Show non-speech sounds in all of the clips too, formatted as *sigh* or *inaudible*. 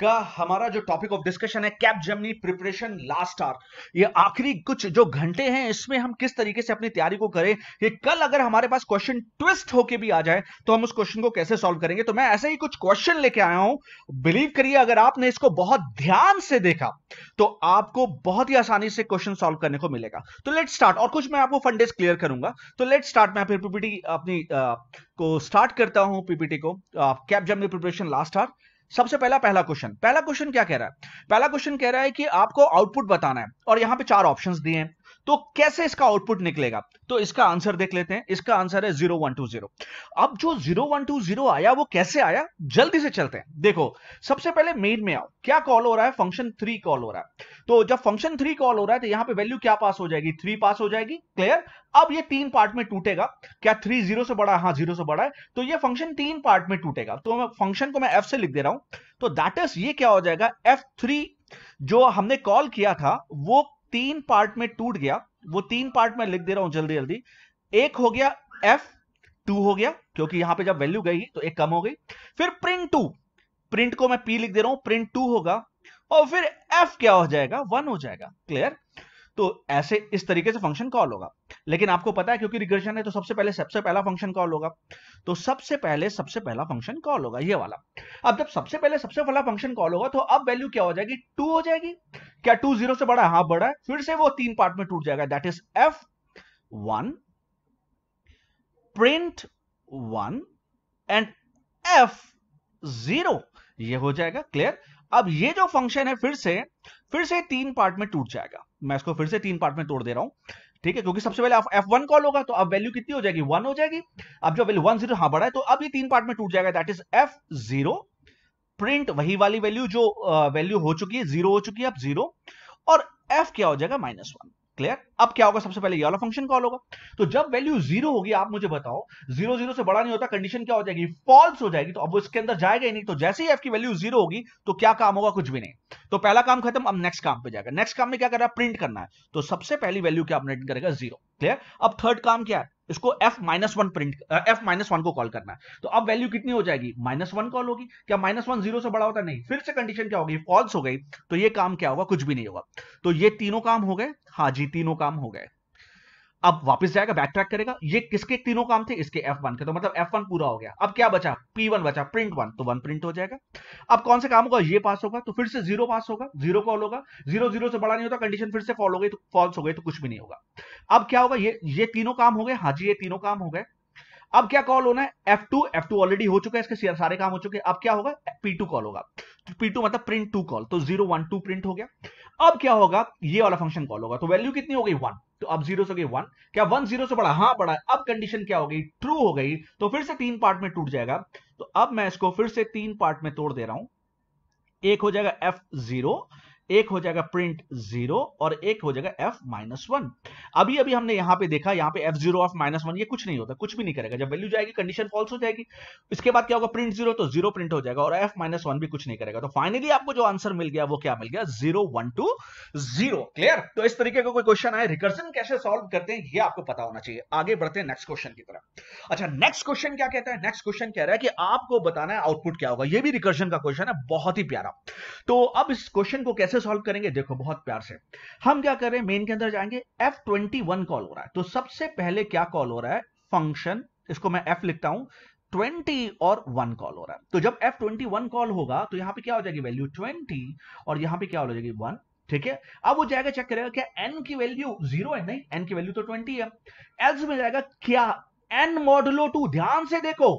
का हमारा जो टॉपिक ऑफ डिस्कशन है कैप जमनी प्रिपरेशन लास्ट आर ये आखिरी कुछ जो घंटे हैं इसमें हम किस तरीके से अपनी तैयारी को करें ये कल अगर हमारे पास क्वेश्चन ट्विस्ट होके भी आ जाए तो हम उस क्वेश्चन को कैसे सॉल्व करेंगे तो मैं ऐसे ही कुछ क्वेश्चन लेके आया हूं बिलीव करिए अगर आपने इसको बहुत ध्यान से देखा तो आपको बहुत ही आसानी से क्वेश्चन सोल्व करने को मिलेगा तो लेट स्टार्ट और कुछ मैं आपको फंडेज क्लियर करूंगा तो लेट स्टार्ट मैं फिर पीपीटी अपनी आ, को स्टार्ट करता हूं पीपीटी को cap Capgemini preparation last are सबसे पहला पहला क्वेश्चन पहला क्वेश्चन क्या कह रहा है पहला क्वेश्चन कह रहा है कि आपको आउटपुट बताना है और यहां पे चार ऑप्शंस दिए हैं तो कैसे इसका आउटपुट निकलेगा तो इसका आंसर देख लेते हैं इसका आंसर है जीरो वन टू जीरो अब जो जीरो वन टू जीरो आया वो कैसे आया जल्दी से चलते हैं देखो सबसे पहले मेन में आओ क्या कॉल हो रहा है फंक्शन थ्री कॉल हो रहा है तो जब फंक्शन थ्री कॉल हो रहा है तो यहां पे वैल्यू क्या पास हो जाएगी थ्री पास हो जाएगी क्लियर अब ये तीन पार्ट में टूटेगा क्या थ्री जीरो से बड़ा हाँ जीरो से बड़ा है तो ये फंक्शन तीन पार्ट में टूटेगा तो फंक्शन को मैं एफ से लिख दे रहा हूं तो दैट इज ये क्या हो जाएगा एफ थ्री जो हमने कॉल किया था वो तीन पार्ट में टूट गया वो तीन पार्ट में लिख दे रहा हूं जल्दी जल्दी एक हो गया एफ टू हो गया क्योंकि यहां पे जब वैल्यू गई तो एक कम हो गई फिर प्रिंट टू प्रिंट को मैं पी लिख दे रहा हूं प्रिंट टू होगा और फिर एफ क्या हो जाएगा वन हो जाएगा क्लियर तो ऐसे इस तरीके से फंक्शन कॉल होगा लेकिन आपको पता है क्योंकि रिग्रेशन है तो सबसे पहले सबसे पहला फंक्शन कॉल होगा तो सबसे पहले सबसे पहला फंक्शन कॉल होगा ये वाला अब जब सबसे पहले सबसे पहला फंक्शन कॉल होगा तो अब वैल्यू क्या हो जाएगी टू हो जाएगी क्या टू जीरो से बड़ा हाँ बड़ा है फिर से वो तीन पार्ट में टूट जाएगा that is F one print one and F zero ये हो जाएगा क्लियर अब ये जो फंक्शन है फिर से फिर से तीन पार्ट में टूट जाएगा मैं इसको फिर से तीन पार्ट में तोड़ दे रहा हूं ठीक है क्योंकि सबसे पहले एफ वन कॉल होगा तो अब वैल्यू कितनी हो जाएगी वन हो जाएगी अब जो वैल्यू वन जीरो हाँ बड़ा है तो अब ये तीन पार्ट में टूट जाएगा that is F zero print वही वाली वैल्यू जो वैल्यू हो चुकी है जीरो हो चुकी है अब जीरो और एफ क्या हो जाएगा माइनस वन क्लियर अब क्या होगा सबसे पहले ये वाला फंक्शन कॉल होगा तो जब वैल्यू जीरो होगी आप मुझे बताओ जीरो जीरो से बड़ा नहीं होता कंडीशन क्या हो जाएगी फॉल्स हो जाएगी तो अब वो इसके अंदर जाएगा ही नहीं तो जैसे ही एफ की वैल्यू जीरो होगी तो क्या काम होगा कुछ भी नहीं तो पहला काम खत्म अब नेक्स्ट काम पे जाएगा नेक्स्ट काम में क्या कर रहा है प्रिंट करना है तो सबसे पहली वैल्यू क्या अपडेट करेगा जीरो क्लियर अब थर्ड काम क्या है इसको f minus one print f minus one को कॉल करना है तो अब वैल्यू कितनी हो जाएगी माइनस वन कॉल होगी क्या माइनस वन जीरो से बड़ा होता है नहीं फिर से कंडीशन क्या होगी फॉल्स हो गई तो ये काम क्या होगा कुछ भी नहीं होगा तो ये तीनों काम हो गए हाँ जी तीनों काम हो गए अब वापस जाएगा बैक ट्रैक करेगा ये किसके तीनों काम थे इसके F1 के तो मतलब F1 पूरा हो गया अब क्या बचा P1 बचा प्रिंट वन तो वन प्रिंट हो जाएगा अब कौन से काम होगा ये पास होगा तो फिर से जीरो पास होगा जीरो कॉल होगा जीरो जीरो से बड़ा नहीं होता कंडीशन फिर से फॉल हो गई तो फॉल्स हो गई तो कुछ भी नहीं होगा अब क्या होगा ये ये तीनों काम हो गए हाँ जी ये तीनों काम हो गए अब क्या कॉल होना है F2 F2 ऑलरेडी हो चुका है इसके सारे काम हो चुके हैं अब क्या होगा P2 कॉल होगा पी टू मतलब प्रिंट टू कॉल तो जीरो वन टू प्रिंट हो गया अब क्या होगा ये वाला फंक्शन कॉल होगा तो वैल्यू कितनी हो गई वन तो अब जीरो से गई वन क्या वन जीरो से बड़ा हाँ बड़ा अब कंडीशन क्या हो गई ट्रू हो गई तो फिर से तीन पार्ट में टूट जाएगा तो अब मैं इसको फिर से तीन पार्ट में तोड़ दे रहा हूं एक हो जाएगा एफ जीरो एक हो जाएगा प्रिंट जीरो और एक हो जाएगा एफ माइनस वन अभी अभी हमने यहां पे देखा यहां पे F zero of minus one ये कुछ नहीं होता कुछ भी नहीं करेगा जब वैल्यू जाएगी कंडीशन फॉल्स हो जाएगी इसके बाद क्या होगा प्रिंट जीरो तो जीरो प्रिंट हो जाएगा और एफ माइनस वन भी कुछ नहीं करेगा तो फाइनली आपको जो आंसर मिल गया वो क्या मिल गया zero one two zero clear तो इस तरीके का को कोई क्वेश्चन आए रिकर्सन कैसे सॉल्व करते हैं ये आपको पता होना चाहिए आगे बढ़ते हैं नेक्स्ट क्वेश्चन की तरफ अच्छा नेक्स्ट क्वेश्चन क्या कहता है नेक्स्ट क्वेश्चन कह रहा है कि आपको बताना है आउटपुट क्या होगा ये भी रिकर्सन का क्वेश्चन है बहुत ही प्यारा तो अब इस क्वेश्चन को कैसे कैसे सॉल्व करेंगे देखो बहुत प्यार से हम क्या कर रहे हैं मेन के अंदर जाएंगे F21 कॉल हो रहा है तो सबसे पहले क्या कॉल हो रहा है फंक्शन इसको मैं F लिखता हूं 20 और 1 कॉल हो रहा है तो जब F21 कॉल होगा तो यहां पे क्या हो जाएगी वैल्यू 20 और यहां पे क्या हो जाएगी 1 ठीक है अब वो जाएगा चेक करेगा क्या एन की वैल्यू जीरो है नहीं एन की वैल्यू तो ट्वेंटी है एल्स में जाएगा क्या एन मॉडलो टू ध्यान से देखो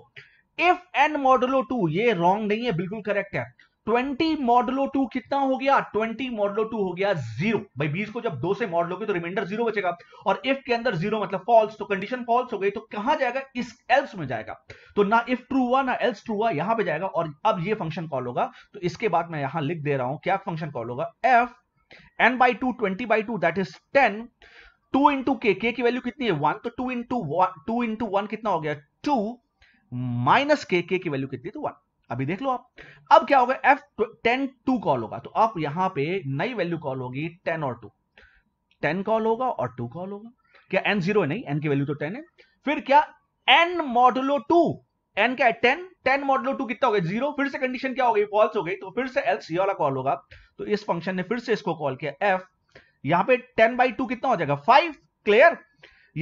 इफ एन मॉडलो टू ये रॉन्ग नहीं है बिल्कुल करेक्ट है ट्वेंटी मॉडलो टू कितना हो गया ट्वेंटी मॉडलो टू हो गया जीरो भाई बीस को जब दो से मॉडलो तो रिमाइंडर जीरो बचेगा और इफ के अंदर जीरो मतलब फॉल्स तो कंडीशन फॉल्स हो गई तो कहां जाएगा इस एल्स में जाएगा तो ना इफ ट्रू हुआ ना एल्स ट्रू हुआ यहां पे जाएगा और अब ये फंक्शन कॉल होगा तो इसके बाद मैं यहां लिख दे रहा हूं क्या फंक्शन कॉल होगा F N by two twenty by two that is ten two into K K की वैल्यू कितनी है वन तो two into two into one कितना हो गया टू माइनस के के की वैल्यू कितनी तो वन अभी देख लो आप अब क्या होगा एफ टेन टू कॉल होगा तो अब यहां पे नई वैल्यू कॉल होगी टेन और टू टेन कॉल होगा और टू कॉल होगा क्या एन जीरो है नहीं एन की वैल्यू तो टेन है फिर क्या एन मॉडलो टू एन क्या है टेन टेन मॉडलो टू कितना हो गया जीरो फिर से कंडीशन क्या हो गई फॉल्स हो गई तो फिर से एल सी वाला कॉल होगा तो इस फंक्शन ने फिर से इसको कॉल किया एफ यहां पे टेन बाई टू कितना हो जाएगा फाइव क्लियर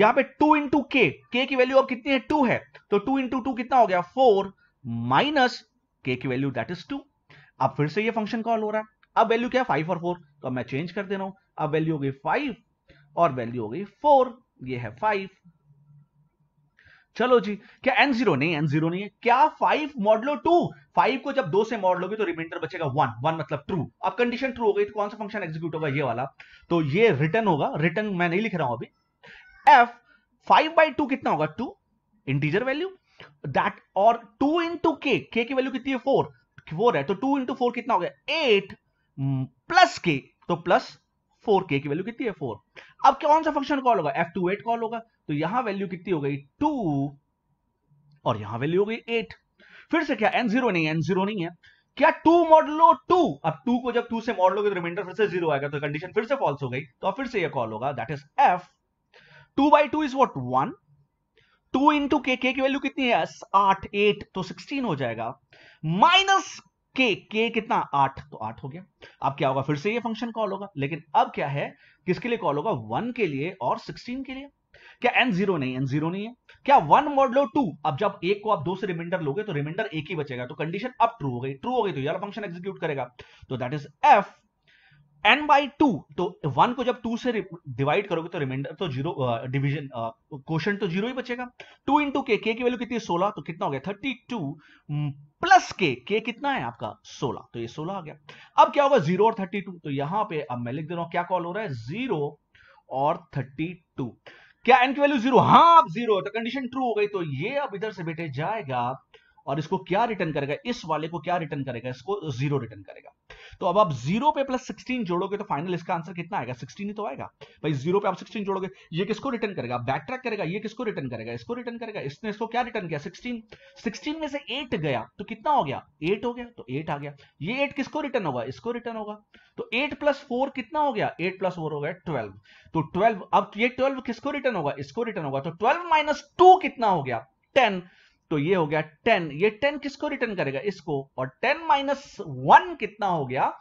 यहां पे टू इंटू के के की वैल्यू अब कितनी है टू है तो टू इंटू टू कितना हो गया फोर माइनस k की वैल्यू दैट इज टू अब फिर से ये फंक्शन कॉल हो रहा है अब वैल्यू क्या है फाइव और फोर तो अब मैं चेंज कर दे रहा हूं अब वैल्यू हो गई फाइव और वैल्यू हो गई फोर ये है फाइव चलो जी क्या एन जीरो नहीं एन जीरो नहीं है क्या फाइव मॉडलो टू फाइव को जब दो से मॉडलोगे तो रिमाइंडर बचेगा वन वन मतलब ट्रू अब कंडीशन ट्रू हो गई तो कौन सा फंक्शन एग्जीक्यूट होगा ये वाला तो ये रिटर्न होगा रिटर्न मैं नहीं लिख रहा हूं अभी एफ फाइव बाई टू कितना होगा टू इंटीजर वैल्यू दैट और टू इंटू के के की वैल्यू कितनी है फोर फोर है तो टू इंटू फोर कितना हो गया एट प्लस के तो प्लस फोर के की वैल्यू कितनी है फोर अब कौन सा फंक्शन कॉल होगा एफ टू एट कॉल होगा तो यहां वैल्यू कितनी हो गई टू और यहां वैल्यू हो गई एट फिर से क्या एन जीरो नहीं है एन जीरो नहीं है क्या टू मॉडलो टू अब टू को जब टू से मॉडल होगी तो रिमाइंडर फिर से जीरो आएगा तो कंडीशन फिर से फॉल्स हो गई तो अब फिर से ये कॉल होगा that is F two by two is what one two into K K की वैल्यू कितनी है आठ एट तो सिक्सटीन हो जाएगा माइनस के के कितना आठ तो आठ हो गया अब क्या होगा फिर से ये फंक्शन कॉल होगा लेकिन अब क्या है किसके लिए कॉल होगा वन के लिए और सिक्सटीन के लिए क्या एन जीरो नहीं एन जीरो नहीं है क्या वन मॉडलो टू अब जब एक को आप दो से रिमाइंडर लोगे तो रिमाइंडर एक ही बचेगा तो कंडीशन अब ट्रू हो गई ट्रू हो गई तो यार फंक्शन एग्जीक्यूट करेगा तो that is F N by two तो वन को जब टू से डिवाइड करोगे तो रिमाइंडर तो जीरो डिविजन क्वेश्चन तो जीरो ही बचेगा टू इंटू के के की वैल्यू कितनी है सोलह तो कितना हो गया थर्टी टू प्लस के के कितना है आपका सोलह तो ये सोलह आ गया अब क्या होगा जीरो और थर्टी टू तो यहां पे अब मैं लिख दे रहा हूं क्या कॉल हो रहा है जीरो और थर्टी टू क्या एन की वैल्यू जीरो हाँ आप जीरो तो कंडीशन ट्रू हो गई तो ये अब इधर से बेटे जाएगा और इसको क्या रिटर्न करेगा इस वाले को क्या रिटर्न करेगा इसको जीरो रिटर्न करेगा तो अब आप जीरो पे प्लस सिक्सटीन जोड़ोगे तो फाइनल इसका आंसर कितना आएगा सिक्सटीन ही तो आएगा भाई जीरो पे आप सिक्सटीन जोड़ोगे ये किसको रिटर्न करेगा बैक ट्रैक करेगा ये किसको रिटर्न करेगा इसको रिटर्न करेगा इसने इसको क्या रिटर्न किया सिक्सटीन सिक्सटीन में से एट गया तो कितना हो गया एट हो गया तो एट आ गया ये एट किसको रिटर्न होगा इसको रिटर्न होगा तो एट प्लस फोर कितना हो गया एट प्लस फोर हो गया ट्वेल्व तो ट्वेल्व अब ये ट्वेल्व किसको रिटर्न होगा इसको रिटर्न होगा तो ट्वेल्व माइनस टू कितना हो गया टेन तो ये हो गया टेन ये टेन किसको रिटर्न करेगा इसको और टेन माइनस वन कितना हो गया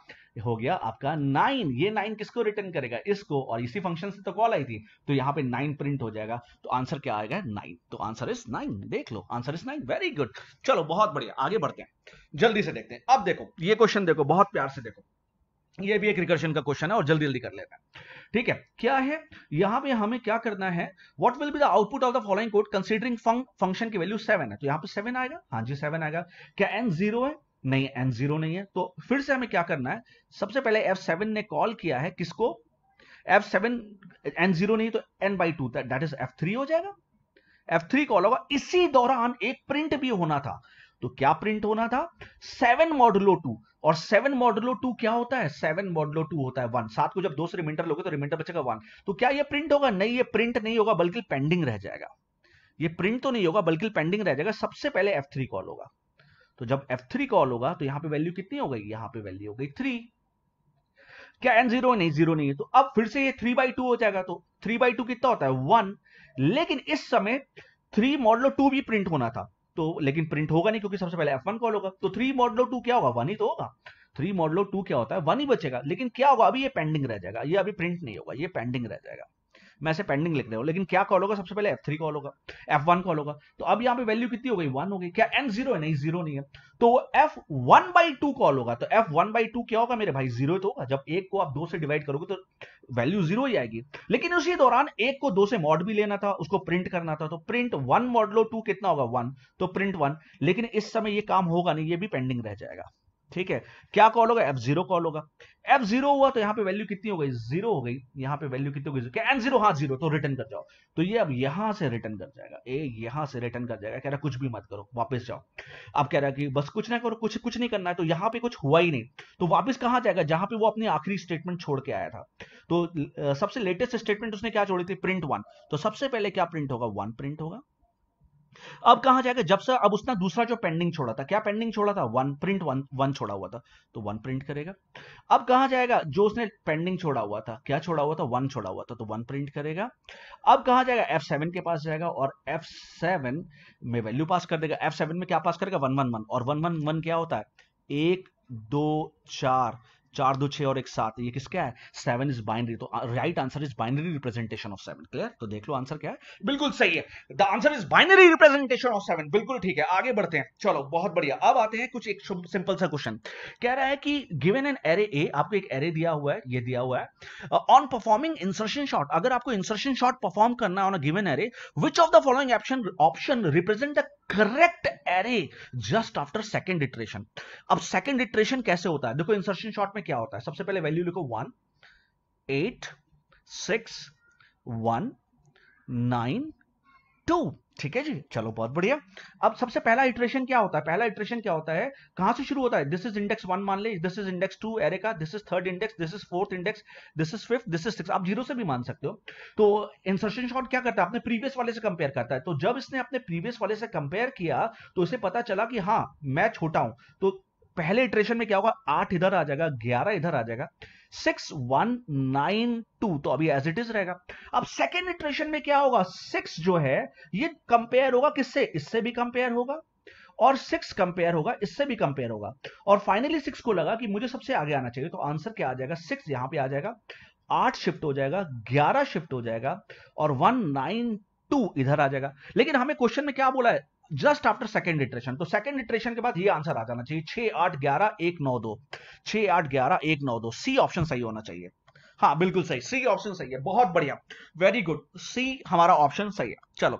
हो गया आपका नाइन ये नाइन किसको रिटर्न करेगा इसको और इसी फंक्शन से तो कॉल आई थी तो यहां पे नाइन प्रिंट हो जाएगा तो आंसर क्या आएगा नाइन तो आंसर इज नाइन देख लो answer is nine very good चलो बहुत बढ़िया आगे बढ़ते हैं जल्दी से देखते हैं अब देखो ये क्वेश्चन देखो बहुत प्यार से देखो ये भी एक रिकर्शन का क्वेश्चन है और जल्दी जल्दी कर लेना ठीक है क्या है यहां पे हमें क्या करना है what will be the output of the following code considering function की वैल्यू सेवन है तो यहां पे सेवन आएगा हाँ जी सेवन आएगा क्या एन जीरो है नहीं एन जीरो नहीं है तो फिर से हमें क्या करना है सबसे पहले एफ सेवन ने कॉल किया है किसको एफ सेवन एन जीरो नहीं तो N by two that is F three हो जाएगा एफ थ्री कॉल होगा इसी दौरान एक प्रिंट भी होना था तो क्या प्रिंट होना था सेवन मॉडलो टू और सेवन मॉडलो टू क्या होता है सेवन मॉडलो टू होता है वन सात को जब दो से रिमाइंडर लोगे तो रिमाइंडर बचेगा वन तो क्या ये प्रिंट होगा नहीं ये प्रिंट नहीं होगा बल्कि पेंडिंग रह जाएगा ये प्रिंट तो नहीं होगा बल्कि पेंडिंग रह जाएगा सबसे पहले एफ थ्री कॉल होगा तो जब एफ थ्री कॉल होगा तो यहां पे वैल्यू कितनी हो गई यहां पे वैल्यू हो गई थ्री क्या एन जीरो नहीं जीरो नहीं है तो अब फिर से ये थ्री बाई टू हो जाएगा तो थ्री बाई टू कितना होता है वन लेकिन इस समय थ्री मॉडलो टू भी प्रिंट होना था तो लेकिन प्रिंट होगा नहीं क्योंकि सबसे पहले एफ वन कॉल होगा तो थ्री मॉडलो टू क्या होगा वन ही तो होगा थ्री मॉडलो टू क्या होता है वन ही बचेगा लेकिन क्या होगा अभी ये पेंडिंग रह जाएगा ये अभी प्रिंट नहीं होगा ये पेंडिंग रह जाएगा मैं ऐसे पेंडिंग लिख रहे हो लेकिन क्या कॉल होगा सबसे पहले एफ थ्री कॉल होगा एफ वन कॉल होगा तो अब यहाँ पे वैल्यू कितनी हो गई वन हो गई क्या एन जीरो है नहीं जीरो नहीं है तो F one by two call होगा तो एफ वन बाई टू क्या होगा मेरे भाई जीरो तो होगा जब एक को आप दो से डिवाइड करोगे तो वैल्यू जीरो ही आएगी लेकिन उसी दौरान एक को दो से मॉड भी लेना था उसको प्रिंट करना था तो प्रिंट वन मॉडलो टू कितना होगा वन तो प्रिंट वन लेकिन इस समय ये काम होगा नहीं ये भी पेंडिंग रह जाएगा ठीक है क्या कॉल होगा एफ जीरो कॉल होगा एफ जीरो हुआ तो यहाँ पे वैल्यू कितनी हो गई जीरो हो गई यहां पे वैल्यू कितनी हो गई एन जीरो हाँ जीरो तो रिटर्न कर जाओ तो ये अब यहां से रिटर्न कर जाएगा ए यहां से रिटर्न कर जाएगा कह रहा कुछ भी मत करो वापस जाओ अब कह रहा कि बस कुछ ना करो कुछ कुछ नहीं करना है तो यहां पर कुछ हुआ ही नहीं तो वापिस कहां जाएगा जहां पर वो अपनी आखिरी स्टेटमेंट छोड़ के आया था तो सबसे लेटेस्ट स्टेटमेंट उसने क्या छोड़ी थी प्रिंट वन तो सबसे पहले क्या प्रिंट होगा वन प्रिंट होगा अब कहा जाएगा जब से अब उसने दूसरा जो पेंडिंग छोड़ा था क्या पेंडिंग छोड़ा था वन प्रिंट वन वन छोड़ा हुआ था तो वन प्रिंट करेगा अब कहा जाएगा जो उसने पेंडिंग छोड़ा हुआ था क्या छोड़ा हुआ था वन छोड़ा हुआ था तो वन प्रिंट करेगा अब कहा जाएगा एफ सेवन के पास जाएगा और एफ सेवन में वैल्यू पास कर देगा एफ सेवन में क्या पास करेगा वन वन वन और वन वन वन क्या होता है एक दो चार चार दो छह और एक सात ये किसका है सेवन इज बाइनरी तो right answer is binary representation of seven clear तो देख लो आंसर क्या है बिल्कुल सही है the answer is binary representation of seven बिल्कुल ठीक है आगे बढ़ते हैं चलो बहुत बढ़िया अब आते हैं कुछ एक सिंपल सा क्वेश्चन कह रहा है कि गिवन एन एरे ए आपको एक एरे दिया हुआ है ये दिया हुआ है ऑन परफॉर्मिंग इंसर्शन शॉट अगर आपको इंसर्शन शॉट परफॉर्म करना है on a given array which of the following option option represent a correct array just after second iteration अब सेकेंड इटरेशन कैसे होता है देखो इंसर्शन शॉर्ट में क्या होता है सबसे पहले वैल्यू लिखो one eight six one nine two ठीक है जी चलो बहुत बढ़िया अब सबसे पहला इटरेशन क्या होता है पहला इटरेशन क्या होता है कहां से शुरू होता है दिस इज इंडेक्स वन मान ले this is index two array का this is third index this is fourth index this is fifth this is six आप जीरो से भी मान सकते हो तो इंसर्शन शॉट क्या करता है अपने प्रीवियस वाले से कंपेयर करता है तो जब इसने अपने प्रीवियस वाले से कंपेयर किया तो इसे पता चला कि हाँ मैं छोटा हूं तो पहले इटरेशन में क्या होगा आठ इधर आ जाएगा ग्यारह इधर आ जाएगा सिक्स वन नाइन टू तो अभी एज इट इज रहेगा अब सेकेंड इटरेशन में क्या होगा सिक्स जो है ये कंपेयर होगा किससे इससे भी कंपेयर होगा और सिक्स कंपेयर होगा इससे भी कंपेयर होगा और फाइनली सिक्स को लगा कि मुझे सबसे आगे आना चाहिए तो आंसर क्या आ जाएगा सिक्स यहां पे आ जाएगा आठ शिफ्ट हो जाएगा ग्यारह शिफ्ट हो जाएगा और वन नाइन टू इधर आ जाएगा लेकिन हमें क्वेश्चन में क्या बोला है जस्ट आफ्टर सेकंड इटरेशन तो सेकंड इटरेशन के बाद ये आंसर आ जाना चाहिए छह आठ ग्यारह एक नौ दो छह आठ ग्यारह एक नौ दो सी ऑप्शन सही होना चाहिए हाँ बिल्कुल सही सी ऑप्शन सही है बहुत बढ़िया वेरी गुड सी हमारा ऑप्शन सही है चलो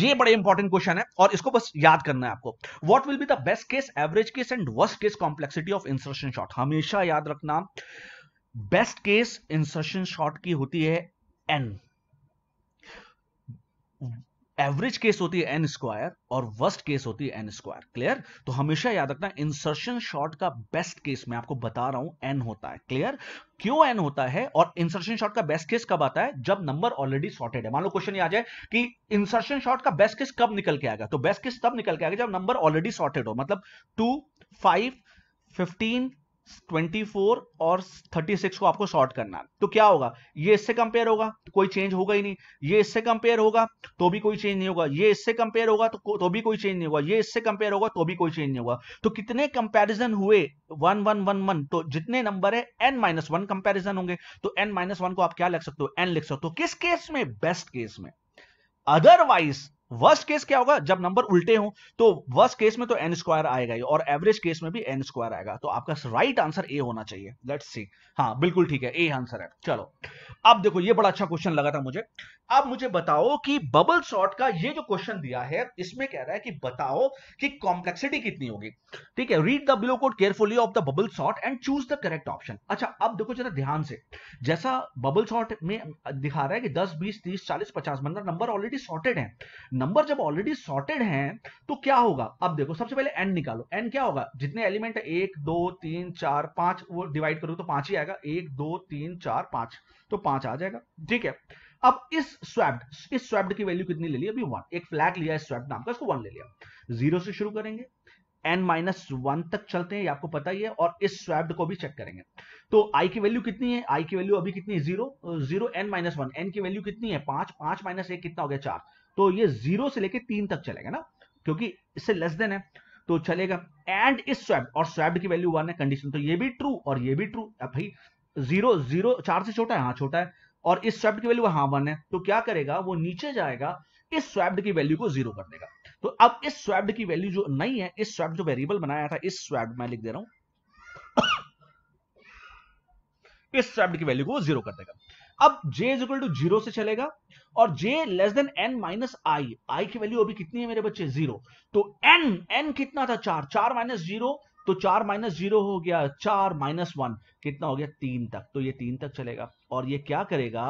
ये बड़े इंपॉर्टेंट क्वेश्चन है और इसको बस याद करना है आपको what will be the best case average case and worst case complexity of insertion sort हमेशा याद रखना बेस्ट केस इंसर्शन शॉट की होती है एन एवरेज केस होती है एन स्क्वायर और वर्स्ट केस होती है एन स्क्वायर क्लियर तो हमेशा याद रखना इंसर्शन शॉट का बेस्ट केस मैं आपको बता रहा हूं एन होता है क्लियर क्यों एन होता है और इंसर्शन शॉट का बेस्ट केस कब आता है जब नंबर ऑलरेडी सॉर्टेड है मान लो क्वेश्चन आ जाए कि इंसर्शन शॉट का बेस्ट केस कब निकल के आएगा तो बेस्ट केस तब निकल के आएगा जब नंबर ऑलरेडी सॉर्टेड हो मतलब टू फाइव फिफ्टीन 24 और 36 को आपको शॉर्ट करना है तो क्या होगा ये इससे कंपेयर होगा तो कोई चेंज होगा ही नहीं ये इससे कंपेयर होगा तो भी कोई चेंज नहीं होगा ये इससे कंपेयर होगा तो तो भी कोई चेंज नहीं होगा ये इससे कंपेयर होगा तो भी कोई चेंज नहीं होगा तो कितने कंपेरिजन हुए वन वन वन वन तो जितने नंबर है एन माइनस वन कंपेरिजन होंगे तो एन माइनस वन को आप क्या लिख सकते हो एन लिख सकते हो तो किस केस में बेस्ट केस में अदरवाइज वर्स्ट केस क्या होगा जब नंबर उल्टे हो तो वर्स्ट केस में तो एन स्क्वायर आएगा ही और एवरेज केस में भी एन स्क्वायर आएगा तो आपका राइट आंसर ए होना चाहिए लेट्स सी हाँ बिल्कुल ठीक है ए आंसर है चलो अब देखो ये बड़ा अच्छा क्वेश्चन लगा था मुझे अब मुझे बताओ कि बबल शॉर्ट का ये जो क्वेश्चन दिया है इसमें कह रहा है कि बताओ कि कॉम्प्लेक्सिटी कितनी होगी ठीक है read the below code carefully of the bubble sort and choose the correct option अच्छा अब देखो जरा ध्यान से जैसा बबल शॉर्ट में दिखा रहा है कि दस बीस तीस चालीस पचास मतलब नंबर ऑलरेडी शॉर्टेड है नंबर जब ऑलरेडी सॉर्टेड हैं तो क्या होगा अब देखो सबसे पहले एन निकालो एन क्या होगा जितने एलिमेंट है एक दो तीन चार पांच वो डिवाइड करो तो पांच ही आएगा एक दो तीन चार पांच तो पांच आ जाएगा ठीक है अब इस स्वैप्ड इस स्वैप्ड की वैल्यू कितनी ले ली अभी वन एक फ्लैट लिया है स्वैप्ड नाम का इसको वन ले लिया जीरो से शुरू करेंगे एन माइनस वन तक चलते हैं आपको पता ही है और इस स्वैप्ड को भी चेक करेंगे तो आई की वैल्यू कितनी है आई की वैल्यू अभी कितनी है zero zero N minus one N की वैल्यू कितनी है पांच पांच माइनस एक कितना हो गया चार तो ये जीरो से लेके तीन तक चलेगा ना क्योंकि इससे लेस देन है तो चलेगा एंड इस स्वैब और स्वैब की वैल्यू वन है कंडीशन तो ये भी ट्रू और ये भी ट्रू भाई जीरो जीरो चार से छोटा है हाँ छोटा है और इस स्वैब्ड की वैल्यू हाँ वन है तो क्या करेगा वो नीचे जाएगा इस स्वैब्ड की वैल्यू को जीरो कर देगा तो अब इस स्वैब्ड की वैल्यू जो नहीं है इस स्वैब जो वेरिएबल बनाया था इस स्वैब मैं लिख दे रहा हूं *coughs* इस स्वैब्ड की वैल्यू को जीरो कर देगा अब j is equal to zero से चलेगा और j less than n minus I I की वैल्यू अभी कितनी है मेरे बच्चे जीरो तो n n कितना था चार चार माइनस जीरो तो चार माइनस जीरो हो गया चार माइनस वन कितना हो गया तीन तक तो ये तीन तक चलेगा और ये क्या करेगा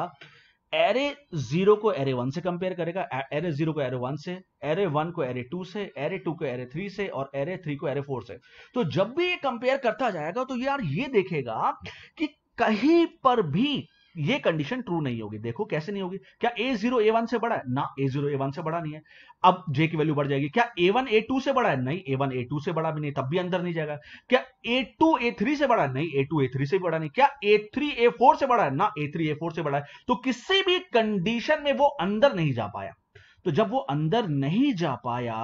एरे जीरो को एरे वन से कंपेयर करेगा एरे जीरो को एरे वन से एरे वन को एरे टू से एरे टू को एरे थ्री से और एरे थ्री को एरे फोर से तो जब भी ये कंपेयर करता जाएगा तो यार ये देखेगा कि कहीं पर भी ये कंडीशन ट्रू नहीं होगी देखो कैसे नहीं होगी क्या ए जीरो ए वन से बड़ा है ना ए जीरो ए वन से बड़ा नहीं है अब जे की वैल्यू बढ़ जाएगी क्या ए वन ए टू से बड़ा है नहीं ए वन ए टू से बड़ा भी नहीं तब भी अंदर नहीं जाएगा क्या ए टू ए थ्री से बड़ा है नहीं ए टू ए थ्री से बड़ा नहीं क्या ए थ्री ए फोर से बड़ा है ना ए थ्री ए फोर से बड़ा है तो किसी भी कंडीशन में वो अंदर नहीं जा पाया तो जब वो अंदर नहीं जा पाया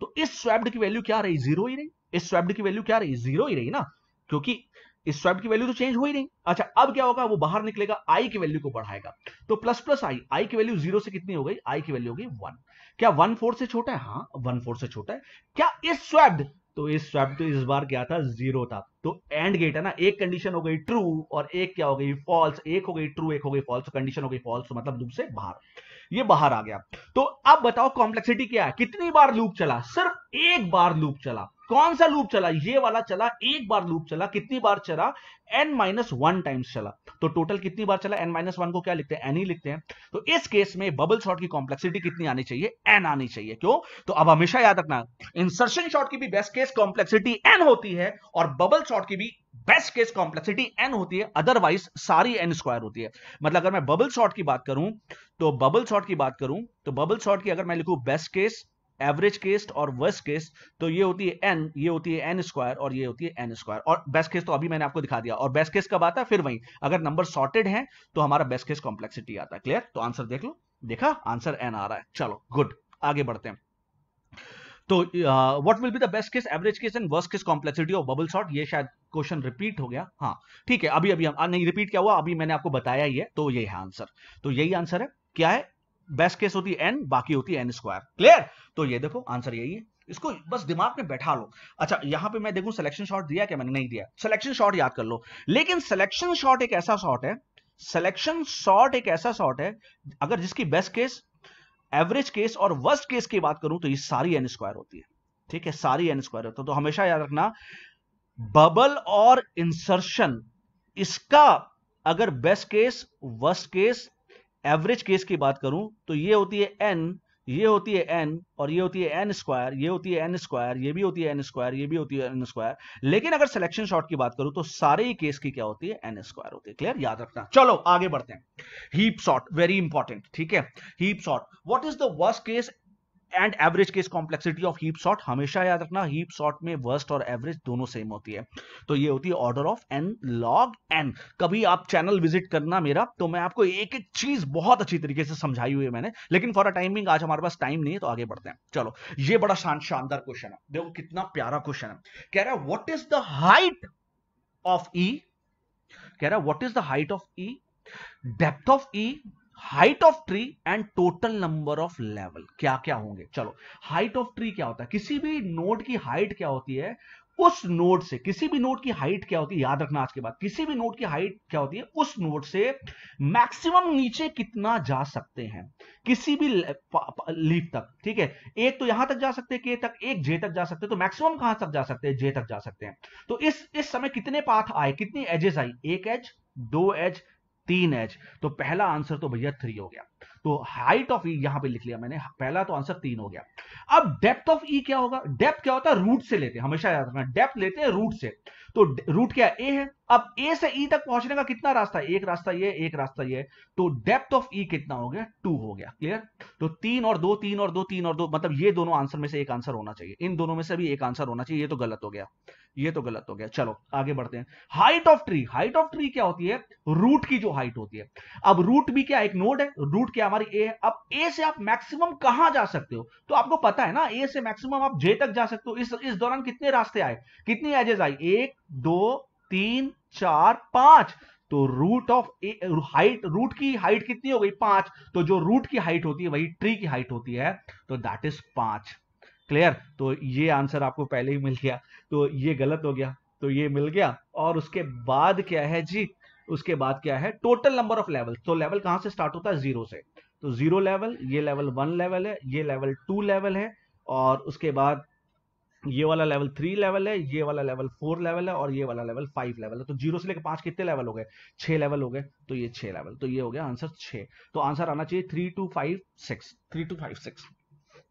तो इस स्वैप्ड की वैल्यू क्या रही जीरो ही रही इस स्वैप्ड की वैल्यू क्या रही जीरो ही रही ना क्योंकि इस स्वाइप की वैल्यू तो चेंज हो ही नहीं अच्छा अब क्या होगा वो बाहर निकलेगा आई की वैल्यू को बढ़ाएगा तो प्लस प्लस आई आई की वैल्यू जीरो से कितनी हो गई आई की वैल्यू हो गई वन क्या वन फोर से छोटा है हाँ वन फोर से छोटा है क्या इस स्वैप्ड तो इस स्वैप तो इस बार क्या था जीरो था तो एंड गेट है ना एक कंडीशन हो गई ट्रू और एक क्या हो गई फॉल्स एक हो गई ट्रू एक हो गई फॉल्स कंडीशन हो गई फॉल्स मतलब दूसरे बाहर ये बाहर आ गया तो अब बताओ कॉम्प्लेक्सिटी क्या है कितनी बार लूप चला सिर्फ एक बार लूप चला कौन सा लूप चला ये वाला चला एक बार लूप चला कितनी बार चला एन माइनस वन टाइम्स चला तो टोटल कितनी बार चला एन माइनस वन को क्या लिखते हैं एन ही लिखते हैं तो इस केस में बबल शॉट की कॉम्प्लेक्सिटी कितनी आनी चाहिए एन आनी चाहिए क्यों तो अब हमेशा याद रखना इंसर्शन शॉट की भी बेस्ट केस कॉम्प्लेक्सिटी एन होती है और बबल शॉट की भी बेस्ट केस कॉम्प्लेक्सिटी एन होती है अदरवाइज सारी एन स्क्वायर होती है मतलब अगर मैं बबल शॉर्ट की बात करूं तो बबल शॉर्ट की बात करूं तो बबल शॉर्ट की अगर मैं लिखूं बेस्ट केस एवरेज केस और वर्स्ट केस तो ये होती है एन ये होती है एन स्क्वायर और ये होती है एन स्क्वायर और बेस्ट केस तो अभी मैंने आपको दिखा दिया और बेस्ट केस कब आता है फिर वही अगर नंबर सॉर्टेड है तो हमारा बेस्ट केस कॉम्प्लेक्सिटी आता है क्लियर तो आंसर देख लो देखा आंसर एन आ रहा है चलो गुड आगे बढ़ते हैं तो what will be the best case average case and worst case complexity of bubble sort ये शायद क्वेश्चन रिपीट हो गया हाँ ठीक है अभी अभी हम नहीं रिपीट क्या हुआ अभी मैंने आपको बताया ही है तो यही है आंसर तो यही आंसर है क्या है बेस्ट केस होती है एन बाकी होती है एन स्क्वायर क्लियर तो ये देखो आंसर यही है इसको बस दिमाग में बैठा लो अच्छा यहां पे मैं देखूं सिलेक्शन शॉट दिया क्या मैंने नहीं दिया सिलेक्शन शॉट याद कर लो लेकिन सिलेक्शन शॉट एक ऐसा शॉट है सिलेक्शन शॉट एक ऐसा शॉट है अगर जिसकी बेस्ट केस एवरेज केस और वर्स्ट केस की बात करूं तो ये सारी एन स्क्वायर होती है ठीक है सारी एन स्क्वायर होता है तो, तो हमेशा याद रखना बबल और इंसर्शन इसका अगर best case worst case average case की बात करूं तो ये होती है एन ये होती है एन और ये होती है एन स्क्वायर ये होती है एन स्क्वायर ये भी होती है एन स्क्वायर ये भी होती है एन स्क्वायर लेकिन अगर सिलेक्शन शॉट की बात करूं तो सारे ही केस की क्या होती है एन स्क्वायर होती है क्लियर याद रखना चलो आगे बढ़ते हैं हीप शॉट वेरी इंपॉर्टेंट ठीक है heap sort what is the worst case and average case complexity of heap sort हमेशा याद रखना हीप सॉर्ट में वर्स्ट और एवरेज दोनों सेम होती है तो ये होती है order of N log N कभी आप चैनल विजिट करना मेरा तो मैं आपको एक एक चीज बहुत अच्छी तरीके से समझाई हुई है मैंने लेकिन फॉर अ टाइमिंग आज हमारे पास टाइम नहीं है तो आगे बढ़ते हैं चलो ये बड़ा शान शानदार क्वेश्चन है देखो कितना प्यारा क्वेश्चन है कह रहा है what is the height of E कह रहा है what is the height of E depth of E height of tree and total number of level क्या क्या होंगे चलो हाइट ऑफ ट्री क्या होता है किसी भी नोड की हाइट क्या होती है उस नोड से किसी भी नोड की हाइट क्या होती है याद रखना आज के बाद किसी भी नोड की हाइट क्या होती है उस नोड से मैक्सिमम नीचे कितना जा सकते हैं किसी भी लीफ तक ठीक है एक तो यहां तक जा सकते हैं के तक एक जे तक जा सकते हैं तो मैक्सिमम कहां तक जा सकते हैं जे तक जा सकते हैं तो इस इस समय कितने पाथ आए कितनी एजेस आई एक एज दो एज तीन एच तो पहला आंसर तो भैया थ्री हो गया तो हाइट ऑफ ई यहां पे लिख लिया मैंने पहला तो आंसर तीन हो गया अब डेप्थ ऑफ ई क्या होगा डेप्थ क्या होता है रूट से लेते हैं हमेशा याद रखना डेप्थ लेते हैं रूट से तो रूट क्या ए है अब ए से ई e तक पहुंचने का कितना रास्ता है एक रास्ता ये एक रास्ता ये तो डेप्थ ऑफ ई कितना हो गया टू हो गया क्लियर तो तीन और दो तीन और दो तीन और दो मतलब ये दोनों आंसर में से एक आंसर होना चाहिए इन दोनों में से भी एक आंसर होना चाहिए ये तो गलत हो गया ये तो गलत हो गया चलो आगे बढ़ते हैं height of tree height of tree क्या होती है रूट की जो हाइट होती है अब रूट भी क्या एक नोड है रूट क्या हमारी ए अब ए से आप मैक्सिमम कहां जा सकते हो तो आपको पता है ना ए से मैक्सिमम आप जे तक जा सकते हो इस इस दौरान कितने रास्ते आए कितनी एजेस आई एक दो तीन चार पांच तो root of A height root की हाइट कितनी हो गई पांच तो जो रूट की हाइट होती है वही ट्री की हाइट होती है तो दैट इज पांच क्लियर तो ये आंसर आपको पहले ही मिल गया तो ये गलत हो गया तो ये मिल गया और उसके बाद क्या है जी उसके बाद क्या है टोटल नंबर ऑफ लेवल तो लेवल कहां से स्टार्ट होता है जीरो से तो जीरो लेवल ये लेवल वन लेवल है ये लेवल टू लेवल है और उसके बाद ये वाला लेवल थ्री लेवल है ये वाला लेवल फोर लेवल है और ये वाला लेवल फाइव लेवल है तो जीरो से लेकर पांच कितने लेवल हो गए छह लेवल हो गए तो ये छह लेवल तो ये हो गया आंसर छह तो आंसर आना चाहिए three two five six three two five six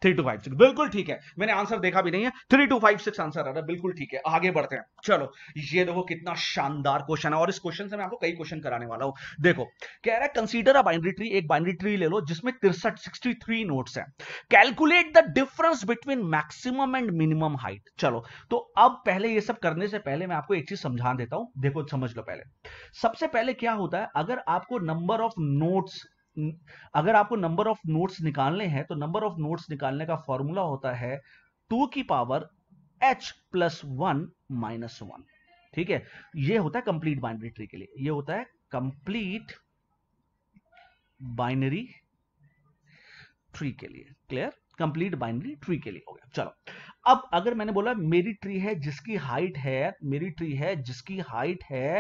three two five six बिल्कुल ठीक है मैंने आंसर देखा भी नहीं है three two five six answer आ रहा है बिल्कुल ठीक है आगे बढ़ते हैं चलो ये देखो कितना शानदार क्वेश्चन है और इस क्वेश्चन से मैं आपको कई क्वेश्चन कराने वाला हूं देखो कह रहा है कंसीडर अ बाइनरी ट्री एक बाइनरी ट्री ले लो जिसमें तिरसठ सिक्सटी थ्री नोट्स हैं calculate the difference between maximum and minimum height चलो तो अब पहले ये सब करने से पहले मैं आपको एक चीज समझा देता हूं देखो समझ लो पहले सबसे पहले क्या होता है अगर आपको नंबर ऑफ नोट्स अगर आपको नंबर ऑफ नोट्स निकालने हैं तो नंबर ऑफ नोट्स निकालने का फॉर्मूला होता है टू की power H plus one minus one ठीक है ये होता है कंप्लीट बाइनरी ट्री के लिए ये होता है कंप्लीट बाइनरी ट्री के लिए क्लियर कंप्लीट बाइनरी ट्री के लिए हो गया चलो अब अगर मैंने बोला मेरी ट्री है जिसकी हाइट है मेरी ट्री है जिसकी हाइट है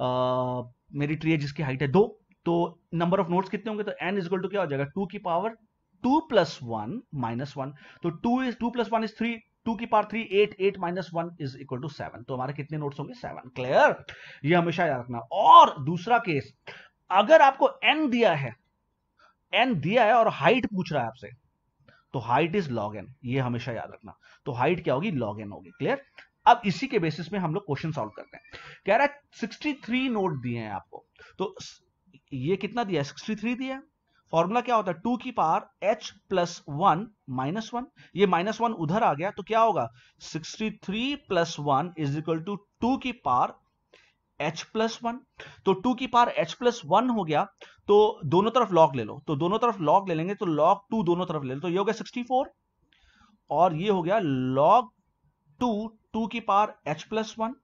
आ, मेरी ट्री है जिसकी हाइट है दो तो नंबर ऑफ नोट्स कितने होंगे तो एन इजगल टू क्या हो जाएगा टू की power two plus one minus one तो two is two plus one is three two की power three eight eight minus one is equal to seven तो हमारे कितने नोट्स होंगे सेवन क्लियर ये हमेशा याद रखना और दूसरा केस अगर आपको एन दिया है एन दिया है और हाइट पूछ रहा है आपसे तो हाइट इज लॉग एन ये हमेशा याद रखना तो हाइट क्या होगी लॉग एन होगी क्लियर अब इसी के बेसिस में हम लोग क्वेश्चन सॉल्व करते हैं कह रहा है 63 नोट दिए हैं आपको तो ये कितना दिया सिक्सटी थ्री दिया फॉर्मूला क्या होता है टू की power H plus one minus one ये माइनस वन उधर आ गया तो क्या होगा sixty three plus one is equal to two की पावर एच प्लस वन तो टू की पावर एच प्लस वन हो गया तो दोनों तरफ लॉग ले लो तो दोनों तरफ लॉग ले लेंगे तो लॉग टू दोनों तरफ ले लो तो ये हो गया सिक्सटी फोर और ये हो गया लॉग टू टू की पावर एच प्लस वन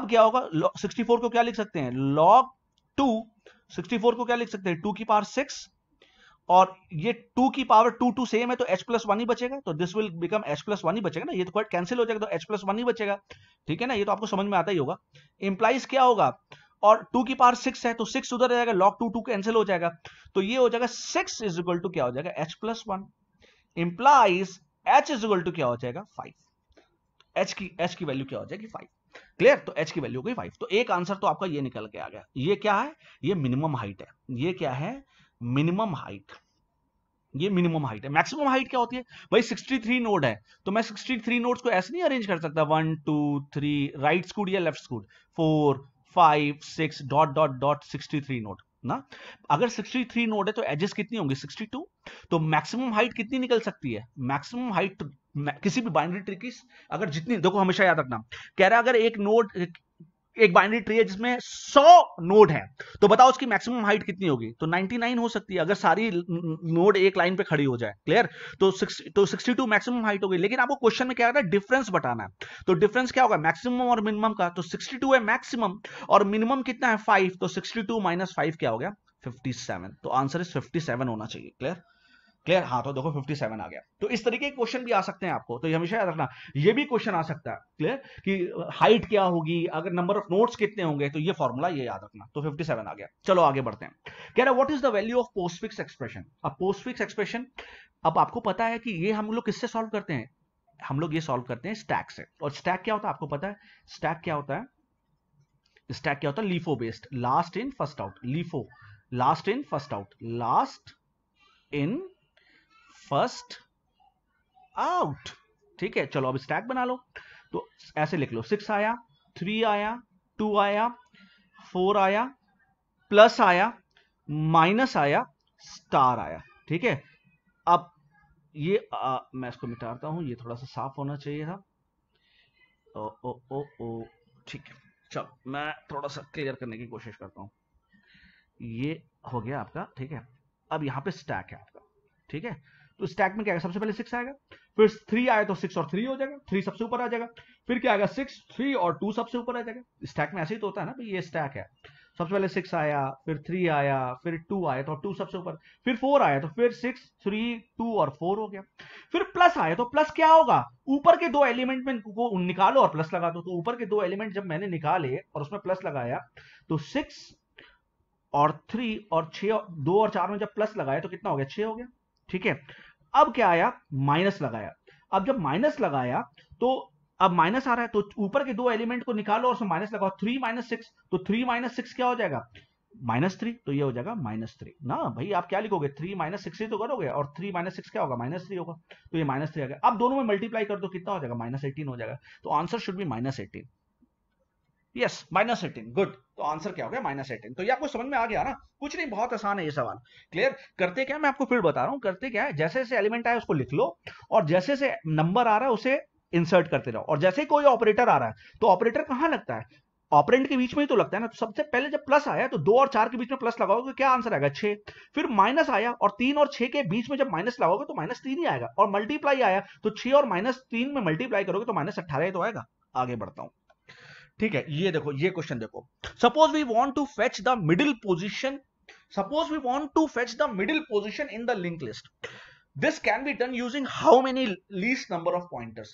अब क्या होगा सिक्सटी फोर को क्या लिख सकते हैं लॉग टू 64 को क्या लिख सकते हैं टू की पावर सिक्स और ये टू की पावर टू टू सेम है तो एच प्लस वन ही बचेगा तो this will become H plus one ही बचेगा ना ये तो कैंसिल हो जाएगा तो एच प्लस वन ही बचेगा ठीक है ना ये तो आपको समझ में आता ही होगा इंप्लाइज क्या होगा और टू की पावर सिक्स है तो सिक्स उधर जाएगा लॉग टू टू कैंसिल हो जाएगा तो ये हो जाएगा सिक्स इज इक्वल टू क्या हो जाएगा H plus one implies H is equal to क्या हो जाएगा फाइव एच की एच की वैल्यू क्या हो जाएगी फाइव क्लियर तो एच की वैल्यू गई फाइव तो एक आंसर तो आपका ये निकल के आ गया ये क्या है ये मिनिमम हाइट है ये क्या है मिनिमम हाइट ये मिनिमम हाइट है मैक्सिमम हाइट क्या होती है भाई 63 नोड है तो मैं 63 नोड्स को ऐसे नहीं अरेंज कर सकता one two three right skewed या left skewed four five six dot dot dot sixty three node ना अगर 63 नोड है तो एजेस कितनी होंगी 62 तो मैक्सिमम हाइट कितनी निकल सकती है मैक्सिमम हाइट किसी भी बाइनरी ट्री की अगर जितनी देखो हमेशा याद रखना कह रहा है अगर एक नोड एक बाइनरी ट्री है जिसमें 100 नोड है तो बताओ उसकी मैक्सिमम हाइट कितनी होगी तो 99 हो सकती है अगर सारी नोड एक लाइन पे खड़ी हो जाए क्लियर तो तो 62 मैक्सिमम हाइट होगी लेकिन आपको क्वेश्चन में क्या करना है डिफरेंस बताना है तो डिफरेंस क्या होगा मैक्सिमम और मिनिमम का तो 62 है मैक्सिमम और मिनिमम कितना है 5 तो 62 टू माइनस क्या हो गया 57 तो आंसर इज 57 होना चाहिए क्लियर क्लियर हाँ तो देखो 57 आ गया तो इस तरीके के क्वेश्चन भी आ सकते हैं आपको तो ये हमेशा याद रखना ये भी क्वेश्चन आ सकता है क्लियर कि हाइट क्या होगी अगर नंबर ऑफ नोट्स कितने होंगे तो ये फॉर्मूला ये याद रखना तो 57 आ गया चलो आगे बढ़ते हैं कह रहे what is the value of postfix expression अब पोस्टफिक्स एक्सप्रेशन अब आपको पता है कि ये हम लोग किससे सॉल्व करते हैं हम लोग ये सॉल्व करते हैं स्टैक से और स्टैक क्या होता है आपको पता है स्टैक क्या होता है स्टैक क्या होता है LIFO based last in first out LIFO last in first out last in first out ठीक है चलो अब स्टैक बना लो तो ऐसे लिख लो सिक्स आया थ्री आया टू आया फोर आया प्लस आया माइनस आया स्टार आया ठीक है अब ये आ, मैं इसको मिटाता हूं ये थोड़ा सा साफ होना चाहिए था ओ ओ ओ ओ ठीक है चलो मैं थोड़ा सा क्लियर करने की कोशिश करता हूं ये हो गया आपका ठीक है अब यहां पे स्टैक है आपका ठीक है तो स्टैक में क्या आएगा सबसे पहले सिक्स आएगा फिर थ्री आए तो सिक्स और थ्री हो जाएगा थ्री सबसे ऊपर आ जाएगा फिर क्या आएगा सिक्स थ्री और टू सबसे ऊपर आ जाएगा स्टैक में ऐसे ही तो होता है ना भाई ये स्टैक है सबसे पहले सिक्स आया फिर थ्री आया फिर टू आया तो टू सबसे ऊपर फिर फोर आया तो फिर सिक्स थ्री टू और फोर हो गया फिर प्लस आया तो प्लस क्या होगा ऊपर के दो एलिमेंट में को निकालो और प्लस लगा दो तो ऊपर के दो एलिमेंट जब मैंने निकाले और उसमें प्लस लगाया तो सिक्स और थ्री और छ दो और चार में जब प्लस लगाया तो कितना हो गया छ हो गया ठीक है अब क्या आया माइनस लगाया अब जब माइनस लगाया तो अब माइनस आ रहा है तो ऊपर के दो एलिमेंट को निकालो और उसमें माइनस लगाओ थ्री माइनस सिक्स तो थ्री माइनस सिक्स क्या हो जाएगा माइनस थ्री तो ये हो जाएगा माइनस थ्री ना भाई आप क्या लिखोगे थ्री माइनस सिक्स ही तो करोगे और थ्री माइनस सिक्स क्या होगा माइनस थ्री होगा तो ये माइनस थ्री आ गया अब दोनों में मल्टीप्लाई कर दो कितना हो जाएगा माइनस एटीन हो जाएगा तो आंसर शुड भी minus eighteen yes minus eighteen good तो आंसर क्या हो गया माइनस एटीन तो ये आपको समझ में आ गया ना कुछ नहीं बहुत आसान है ये सवाल क्लियर करते क्या मैं आपको फिर बता रहा हूँ करते क्या है जैसे जैसे एलिमेंट आए उसको लिख लो और जैसे जैसे नंबर आ रहा है उसे इंसर्ट करते रहो और जैसे कोई ऑपरेटर आ रहा है तो ऑपरेटर कहाँ लगता है ऑपरेंट के बीच में ही तो लगता है ना तो सबसे पहले जब प्लस आया तो दो और चार के बीच में प्लस लगाओगे क्या आंसर आएगा छह फिर माइनस आया और तीन और छह के बीच में जब माइनस लगाओगे तो माइनस तीन ही आएगा और मल्टीप्लाई आया तो छह और माइनस तीन में मल्टीप्लाई करोगे तो माइनस अट्ठारह तो आएगा आगे बढ़ता हूं ठीक है ये देखो ये क्वेश्चन देखो suppose we want to fetch the middle position suppose we want to fetch the middle position in the linked list this can be done using how many least number of pointers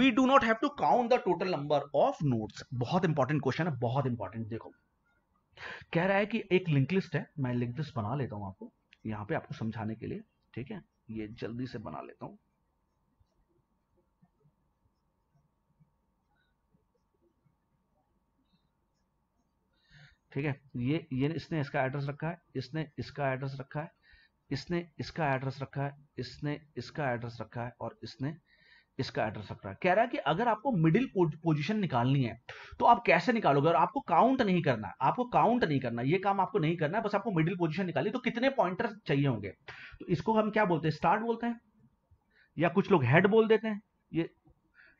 we do not have to count the total number of nodes बहुत important question है बहुत important देखो कह रहा है कि एक link list है मैं लिंक लिस्ट बना लेता हूं आपको यहाँ पे आपको समझाने के लिए ठीक है ये जल्दी से बना लेता हूँ ठीक है तो ये ये इसने इसका एड्रेस रखा है इसने इसका एड्रेस रखा है इसने इसका एड्रेस रखा है इसने इसका एड्रेस रखा है और इसने इसका एड्रेस रखा है कह रहा है कि अगर आपको मिडिल पोजीशन निकालनी है तो आप कैसे निकालोगे और आपको काउंट नहीं करना है आपको काउंट नहीं करना ये काम आपको नहीं करना है बस आपको मिडिल पोजीशन निकाली तो कितने पॉइंटर चाहिए होंगे तो इसको हम क्या बोलते हैं स्टार्ट बोलते हैं या कुछ लोग हेड बोल देते हैं ये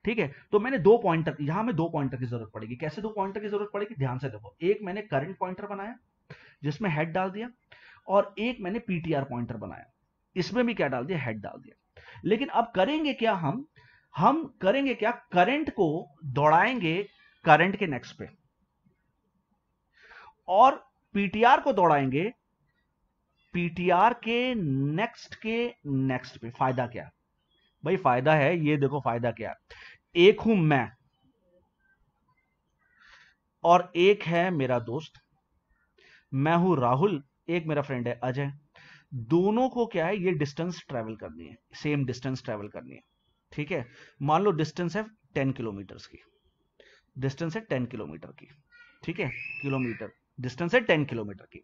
ठीक है तो मैंने दो पॉइंटर यहां में दो पॉइंटर की जरूरत पड़ेगी कैसे दो पॉइंटर की जरूरत पड़ेगी ध्यान से देखो एक मैंने करंट पॉइंटर बनाया जिसमें हेड डाल दिया और एक मैंने पीटीआर पॉइंटर बनाया इसमें भी क्या डाल दिया हेड डाल दिया लेकिन अब करेंगे क्या हम हम करेंगे क्या करंट को दौड़ाएंगे करंट के नेक्स्ट पे और पीटीआर को दौड़ाएंगे पीटीआर के नेक्स्ट के नेक्स्ट पे फायदा क्या भाई फायदा है ये देखो फायदा क्या एक हूं मैं और एक है मेरा दोस्त मैं हूं राहुल एक मेरा फ्रेंड है अजय दोनों को क्या है ये डिस्टेंस ट्रेवल करनी है सेम डिस्टेंस ट्रेवल करनी है ठीक है मान लो डिस्टेंस है टेन किलोमीटर की डिस्टेंस है टेन किलोमीटर की ठीक है किलोमीटर डिस्टेंस है टेन किलोमीटर की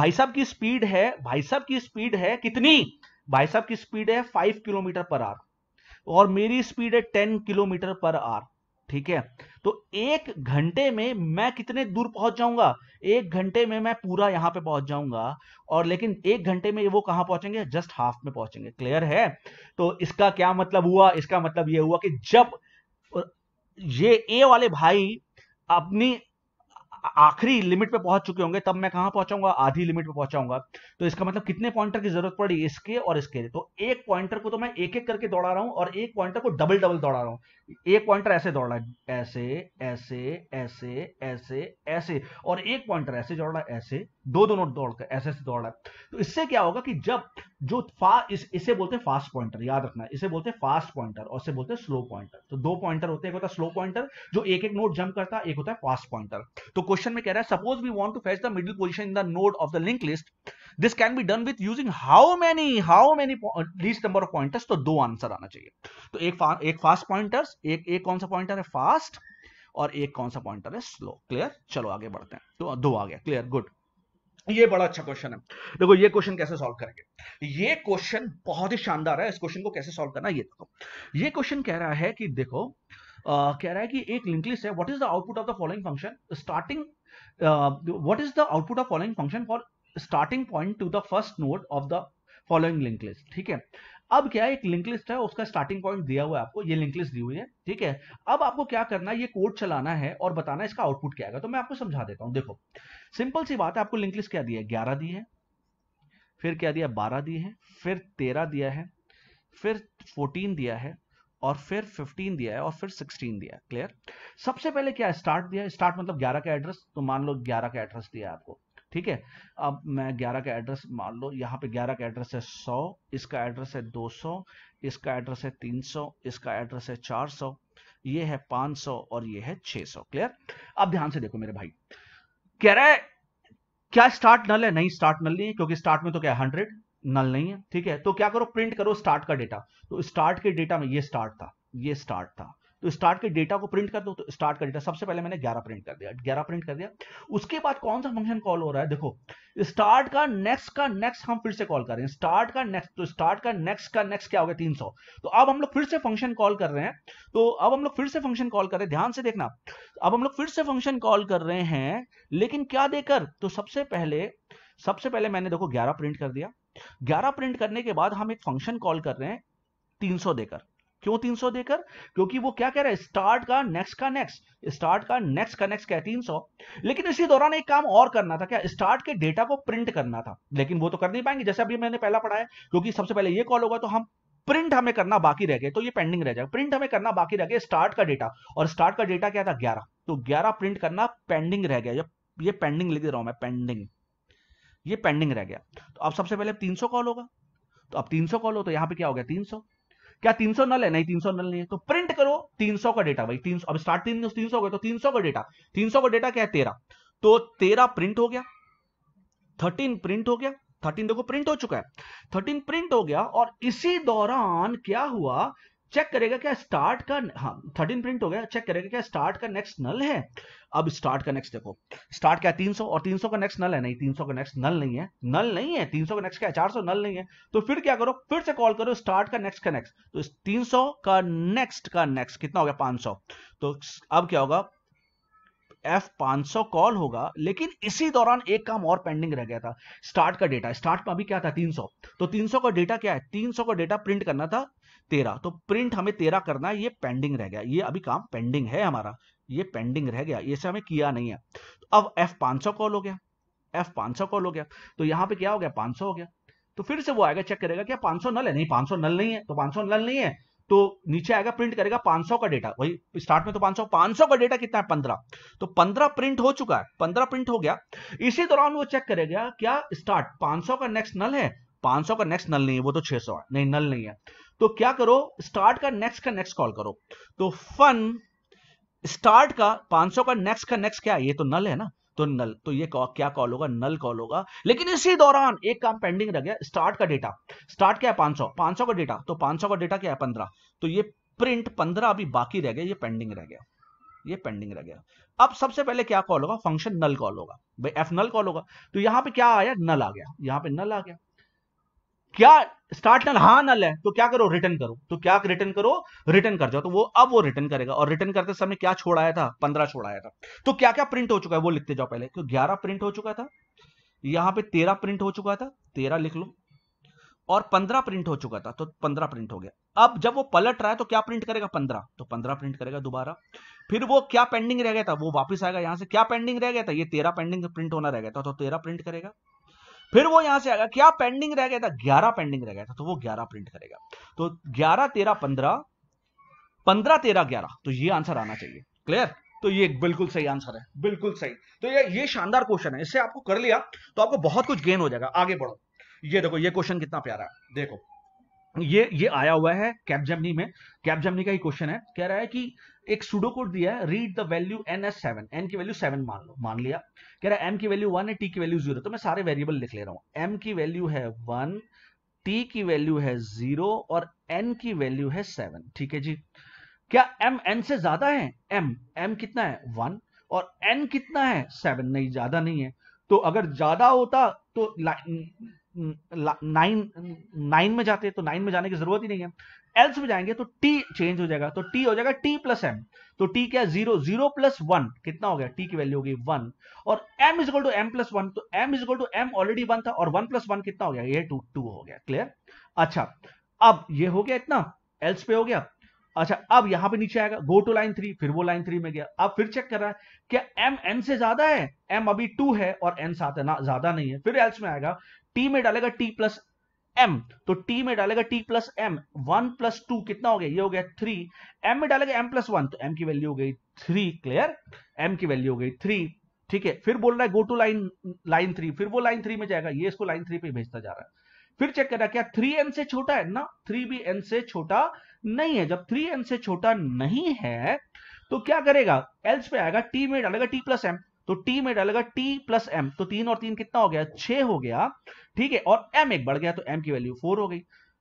भाई साहब की स्पीड है भाई साहब की स्पीड है कितनी भाई साहब की स्पीड है फाइव किलोमीटर पर आर और मेरी स्पीड है टेन किलोमीटर पर आर ठीक है तो एक घंटे में मैं कितने दूर पहुंच जाऊंगा एक घंटे में मैं पूरा यहां पे पहुंच जाऊंगा और लेकिन एक घंटे में वो कहां पहुंचेंगे जस्ट हाफ में पहुंचेंगे क्लियर है तो इसका क्या मतलब हुआ इसका मतलब ये हुआ कि जब ये ए वाले भाई अपनी आखिरी लिमिट पे पहुंच चुके होंगे तब मैं कहां पहुंचाऊंगा आधी लिमिट पे पहुंचाऊंगा तो इसका मतलब कितने पॉइंटर की जरूरत पड़ी इसके और इसके तो एक पॉइंटर को तो मैं एक एक करके दौड़ा रहा हूं और एक पॉइंटर को डबल डबल दौड़ा रहा हूं एक पॉइंटर ऐसे दौड़ रहा है ऐसे ऐसे ऐसे ऐसे ऐसे और एक पॉइंटर ऐसे दौड़ रहा है ऐसे दो दोनों दौड़ कर ऐसे ऐसे दौड़ रहा है तो इससे क्या होगा कि जब जो फा इस इसे बोलते हैं फास्ट पॉइंटर याद रखना इसे बोलते हैं फास्ट पॉइंटर और इसे बोलते हैं स्लो पॉइंटर तो दो पॉइंटर होते हैं एक होता है स्लो पॉइंटर जो एक एक नोड जंप करता है एक होता है फास्ट पॉइंटर तो क्वेश्चन में कह रहा है suppose we want to fetch the middle position in the node of the link list this can be done with using how many how many least number of pointers तो दो answer आना चाहिए तो एक फा, एक फास्ट पॉइंटर्स एक एक कौन सा पॉइंटर है फास्ट और एक कौन सा पॉइंटर है स्लो क्लियर चलो आगे बढ़ते हैं तो दो आ गया क्लियर गुड ये बड़ा अच्छा क्वेश्चन है देखो ये क्वेश्चन कैसे सॉल्व करेंगे ये क्वेश्चन बहुत ही शानदार है इस क्वेश्चन को कैसे सॉल्व करना ये देखो ये क्वेश्चन कह रहा है कि देखो Uh, कह रहा है कि एक लिंक लिस्ट है what is the output of the following function starting what is the output of following function for starting point to the first node of the following link list ठीक है अब क्या एक लिंक लिस्ट है उसका starting point दिया हुआ है आपको ये लिंक लिस्ट दी हुई है ठीक है अब आपको क्या करना है ये कोड चलाना है और बताना है इसका आउटपुट क्या आएगा तो मैं आपको समझा देता हूं देखो सिंपल सी बात है आपको लिंक लिस्ट क्या दी है ग्यारह दी है फिर क्या दिया बारह दी है फिर तेरह दिया है फिर फोर्टीन दिया है और फिर फिफ्टीन दिया है और फिर सिक्सटीन दिया क्लियर सबसे पहले क्या स्टार्ट दिया स्टार्ट मतलब ग्यारह का एड्रेस तो मान लो ग्यारह का एड्रेस दिया है आपको ठीक है अब मैं ग्यारह का एड्रेस मान लो यहाँ पे ग्यारह का एड्रेस है सौ इसका एड्रेस है दो सौ इसका एड्रेस है तीन सौ इसका एड्रेस है चार सौ ये है पांच सौ और ये है 600 सौ क्लियर अब ध्यान से देखो मेरे भाई कह रहे क्या स्टार्ट नल है नहीं स्टार्ट नल नहीं है क्योंकि स्टार्ट में तो क्या हंड्रेड नल नहीं है ठीक है तो क्या करो प्रिंट करो स्टार्ट का डेटा तो स्टार्ट के डेटा में ये स्टार्ट था ये स्टार्ट था तो स्टार्ट के डेटा को प्रिंट कर दो तो स्टार्ट का डेटा सबसे पहले मैंने ग्यारह प्रिंट कर दिया ग्यारह प्रिंट कर दिया उसके बाद कौन सा फंक्शन कॉल हो रहा है देखो स्टार्ट का नेक्स्ट का नेक्स्ट हम फिर से कॉल कर रहे हैं स्टार्ट का नेक्स्ट तो स्टार्ट का नेक्स्ट का नेक्स्ट क्या हो गया तीन सौ तो अब हम लोग फिर से फंक्शन कॉल कर रहे हैं तो अब हम लोग फिर से फंक्शन कॉल कर रहे हैं ध्यान से देखना अब हम लोग फिर से फंक्शन कॉल कर रहे हैं लेकिन क्या देकर तो सबसे पहले सबसे पहले मैंने देखो ग्यारह प्रिंट कर दिया ग्यारह प्रिंट करने के बाद हम एक फंक्शन कॉल कर रहे हैं तीन सौ देकर क्यों 300 देकर क्योंकि वो क्या कह रहा है स्टार्ट का नेक्स्ट का नेक्स्ट स्टार्ट का नेक्स्ट का नेक्स्ट क्या तीन सौ लेकिन इसी दौरान एक काम और करना था क्या स्टार्ट के डेटा को प्रिंट करना था लेकिन वो तो कर नहीं पाएंगे जैसे अभी मैंने पहला पढ़ाया क्योंकि सबसे पहले ये कॉल होगा तो हम प्रिंट हमें करना बाकी रह गए तो ये पेंडिंग रह जाएगा प्रिंट हमें करना बाकी रह गया स्टार्ट तो का डेटा और स्टार्ट का डेटा क्या था ग्यारह तो ग्यारह प्रिंट करना पेंडिंग रह गया ये पेंडिंग लिख दे रहा हूं मैं पेंडिंग ये पेंडिंग रह गया तो अब सबसे पहले तीन सौ कॉल होगा तो अब तीन सौ कॉल हो तो यहां पे क्या हो गया तीन सौ क्या 300 नल है नहीं 300 नल नहीं है तो प्रिंट करो 300 का डेटा भाई 300 अब स्टार्ट तीन तीन सौ तो का तो 300 का डेटा 300 का डेटा क्या है तेरह तो तेरह प्रिंट हो गया थर्टीन प्रिंट हो गया थर्टीन देखो प्रिंट हो चुका है थर्टीन प्रिंट हो गया और इसी दौरान क्या हुआ चेक करेगा क्या स्टार्ट का हाँ थर्टीन प्रिंट हो गया चेक करेगा क्या स्टार्ट का नेक्स्ट नल है अब स्टार्ट का नेक्स्ट देखो स्टार्ट क्या 300 और 300 का नेक्स्ट नल है नहीं 300 का नेक्स्ट नल नहीं है नल नहीं है 300 का नेक्स्ट क्या चार सौ नल नहीं है तो फिर क्या करो फिर से कॉल करो स्टार्ट का नेक्स्ट का नेक्स्ट तो 300 का नेक्स्ट का नेक्स्ट कितना हो गया 500 तो अब क्या होगा एफ सौ कॉल होगा लेकिन इसी दौरान एक काम और पेंडिंग रह गया था स्टार्ट का डेटा स्टार्ट में अभी क्या था 300 तो 300 का डेटा क्या है 300 का डेटा प्रिंट करना था तेरह तो प्रिंट हमें तेरह करना है ये पेंडिंग रह गया ये अभी काम पेंडिंग है हमारा ये पेंडिंग रह गया ये से हमें किया नहीं है तो अब एफ सौ कॉल हो गया एफ सौ कॉल हो गया तो यहां पे क्या हो गया सौ हो गया तो फिर से वो आएगा चेक करेगा क्या सौ नल है नहीं सौ नल नहीं है तो सौ नल नहीं है तो नीचे आएगा प्रिंट करेगा 500 का डेटा वही स्टार्ट में तो 500 500 का डेटा कितना है 15 तो 15 प्रिंट हो चुका है 15 प्रिंट हो गया इसी दौरान वो चेक करेगा क्या स्टार्ट 500 का नेक्स्ट नल है 500 का नेक्स्ट नल नहीं है वो तो 600 है नहीं नल नहीं है तो क्या करो स्टार्ट का नेक्स्ट का नेक्स्ट कॉल करो तो फन स्टार्ट का 500 का नेक्स्ट का नेक्स्ट क्या है ये तो नल है ना तो नल तो ये क्या कॉल होगा नल कॉल होगा लेकिन इसी दौरान एक काम पेंडिंग रह गया स्टार्ट का डेटा स्टार्ट क्या है पांच सौ पांच सौ का डेटा तो पांच सौ का डेटा क्या है पंद्रह तो ये प्रिंट पंद्रह अभी बाकी रह गया ये पेंडिंग रह गया ये पेंडिंग रह गया अब सबसे पहले क्या कॉल होगा फंक्शन नल कॉल होगा भाई एफ नल कॉल होगा तो यहां पे क्या आया नल आ गया यहां पे नल आ गया क्या स्टार्ट नल हाँ नल है तो क्या करो रिटर्न करो तो क्या रिटर्न करो रिटर्न कर जाओ तो वो अब वो रिटर्न करेगा और रिटर्न करते समय क्या छोड़ आया था पंद्रह छोड़ आया था तो क्या क्या प्रिंट हो चुका है वो लिखते जाओ पहले तो ग्यारह प्रिंट हो चुका था यहां पे तेरह प्रिंट हो चुका था तेरह लिख लो और पंद्रह प्रिंट हो चुका था तो पंद्रह प्रिंट हो गया अब जब वो पलट रहा है तो क्या प्रिंट करेगा पंद्रह तो पंद्रह प्रिंट करेगा दोबारा फिर वो क्या पेंडिंग रह गया था वो वापस आएगा यहां से क्या पेंडिंग रह गया था ये तेरह पेंडिंग प्रिंट होना रह गया था तो तेरह प्रिंट करेगा फिर वो यहां से आएगा क्या पेंडिंग रह गया था ग्यारह पेंडिंग रह गया था तो वो ग्यारह प्रिंट करेगा तो ग्यारह तेरह पंद्रह पंद्रह तेरह ग्यारह तो ये आंसर आना चाहिए क्लियर तो ये बिल्कुल सही आंसर है बिल्कुल सही तो ये ये शानदार क्वेश्चन है इससे आपको कर लिया तो आपको बहुत कुछ गेन हो जाएगा आगे बढ़ो ये देखो ये क्वेश्चन कितना प्यारा है देखो ये ये आया हुआ है जमनी में जमनी का ही क्वेश्चन है कह रहा है कि एक सुडो कोड दिया है read the value N S seven N की वैल्यू सेवन मान लो मान लिया कह रहा है एम की वैल्यू वन है टी की वैल्यू जीरो तो मैं सारे वेरिएबल लिख ले रहा हूं एम की वैल्यू है वन टी की वैल्यू है जीरो और एन की वैल्यू है सेवन ठीक है जी क्या एम एन से ज्यादा है एम एम कितना है वन और एन कितना है सेवन नहीं ज्यादा नहीं है तो अगर ज्यादा होता तो नाइन नाइन में जाते तो नाइन में जाने की जरूरत ही नहीं है एल्स में जाएंगे तो टी चेंज हो जाएगा तो टी हो जाएगा टी प्लस एम तो टी क्या जीरो जीरो प्लस वन कितना हो गया टी की वैल्यू होगी वन और M equal to M plus one तो M equal to M already one था और वन प्लस वन कितना हो गया ये टू टू हो गया क्लियर अच्छा अब ये हो गया इतना एल्स पे हो गया अच्छा अब यहां पे नीचे आएगा गो टू लाइन थ्री फिर वो लाइन थ्री में गया अब फिर चेक कर रहा है क्या एम एन से ज्यादा है एम अभी टू है और एन सात है ना ज्यादा नहीं है फिर एल्स में आएगा टी में डालेगा टी प्लस एम तो टी में डालेगा T plus M one plus two कितना हो गया ये हो गया थ्री एम में डालेगा एम प्लस वन तो एम की वैल्यू हो गई थ्री क्लियर एम की वैल्यू हो गई थ्री ठीक है फिर बोल रहा है go to line line three फिर वो लाइन थ्री में जाएगा ये इसको लाइन थ्री पे भेजता जा रहा है फिर चेक कर रहा है क्या थ्री एन से छोटा है ना थ्री भी एन से छोटा नहीं है जब थ्री एन से छोटा नहीं है तो क्या करेगा एल्स पे आएगा टी में डालेगा टी प्लस एम तो टी में डालेगा टी प्लस एम तो तीन और तीन कितना हो गया छह हो गया ठीक है और एम एक बढ़ गया तो एम की वैल्यू फोर हो गई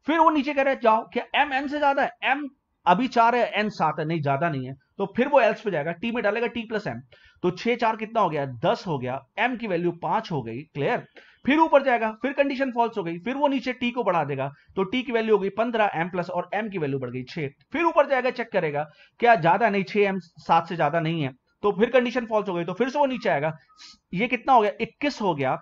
फिर वो नीचे कह रहे जाओ क्या एम एन से ज्यादा है एम अभी चार है एन सात है नहीं ज्यादा नहीं है तो फिर वो एल्स पे जाएगा टी में डालेगा टी प्लस एम तो छह चार कितना हो गया दस हो गया एम की वैल्यू पांच हो गई क्लियर फिर ऊपर जाएगा फिर कंडीशन फॉल्स हो गई फिर वो नीचे टी को बढ़ा देगा तो टी की वैल्यू हो गई पंद्रह एम प्लस और एम की वैल्यू बढ़ गई छह फिर ऊपर जाएगा चेक करेगा क्या ज्यादा नहीं छह एम सात से ज्यादा नहीं है तो फिर कंडीशन फॉल्स हो गई तो फिर से वो नीचे आएगा ये कितना हो गया इक्कीस हो गया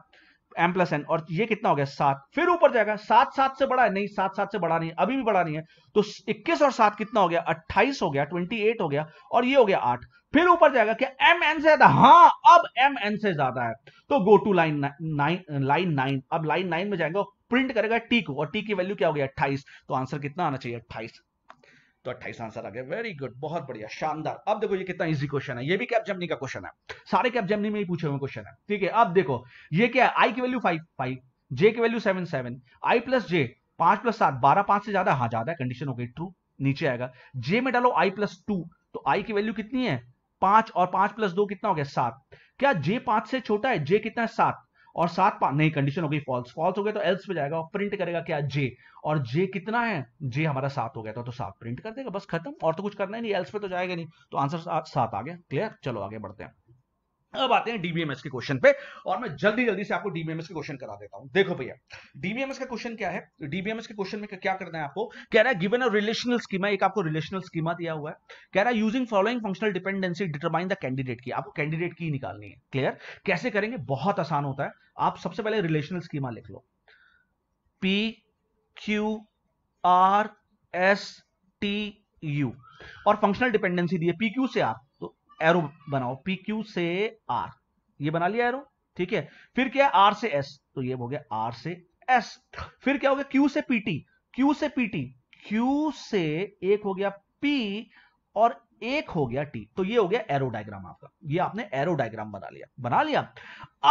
एम प्लस एन और ये कितना हो गया सात फिर ऊपर जाएगा सात सात से बड़ा है नहीं सात सात से बड़ा नहीं अभी भी बड़ा नहीं है तो इक्कीस और सात कितना हो गया अट्ठाईस हो गया ट्वेंटी एट हो गया और ये हो गया आठ फिर ऊपर जाएगा क्या एम एन से ज्यादा हाँ अब एम एन से ज्यादा है तो go to line nine line nine अब लाइन नाइन में जाएंगे प्रिंट करेगा टी को और टी की वैल्यू क्या हो गया अट्ठाइस तो आंसर कितना आना चाहिए अट्ठाइस तो अट्ठाईस आंसर आ गया वेरी गुड बहुत बढ़िया शानदार अब देखो ये कितना इजी क्वेश्चन है ये भी कैप जमनी का क्वेश्चन है सारे कैप जमनी में ही पूछे हुए क्वेश्चन है ठीक है अब देखो ये क्या है आई की वैल्यू फाइव फाइव जे की value seven seven I plus J पांच प्लस सात बारह पांच से ज्यादा हाँ ज्यादा कंडीशन हो गई ट्रू नीचे आएगा जे में डालो आई प्लस टू तो आई की वैल्यू कितनी है पांच और पांच प्लस दो कितना हो गया सात क्या जे पांच से छोटा है जे कितना है सात और सात पांच नहीं कंडीशन हो गई फॉल्स फॉल्स हो गया तो एल्स पे जाएगा और प्रिंट करेगा क्या जे और जे कितना है जे हमारा सात हो गया था तो सात प्रिंट कर देगा बस खत्म और तो कुछ करना ही नहीं एल्स पे तो जाएगा नहीं तो आंसर सात आ गया क्लियर चलो आगे बढ़ते हैं अब आते हैं डीबीएमएस के क्वेश्चन पे और मैं जल्दी जल्दी से आपको डीबीएमएस के क्वेश्चन करा देता हूं देखो भैया डीबीएमएस का क्वेश्चन क्या है डीबीएमएस के क्वेश्चन में क्या करना है आपको कह रहा है गिवन अ रिलेशनल स्कीमा एक आपको रिलेशनल स्कीमा दिया हुआ है कह रहा है using following functional dependency determine the candidate key आपको कैंडिडेट की निकालनी है क्लियर कैसे करेंगे बहुत आसान होता है आप सबसे पहले रिलेशनल स्कीमा लिख लो P Q R S T U और फंक्शनल डिपेंडेंसी दी है पी क्यू से आप एरो बनाओ पी क्यू से आर ये बना लिया एरो ठीक है फिर क्या है आर से एस तो ये हो गया आर से एस फिर क्या हो गया क्यू से पीटी क्यू से पीटी क्यू से एक हो गया पी और एक हो गया टी तो ये हो गया एरो डायग्राम आपका ये आपने एरो डायग्राम बना लिया बना लिया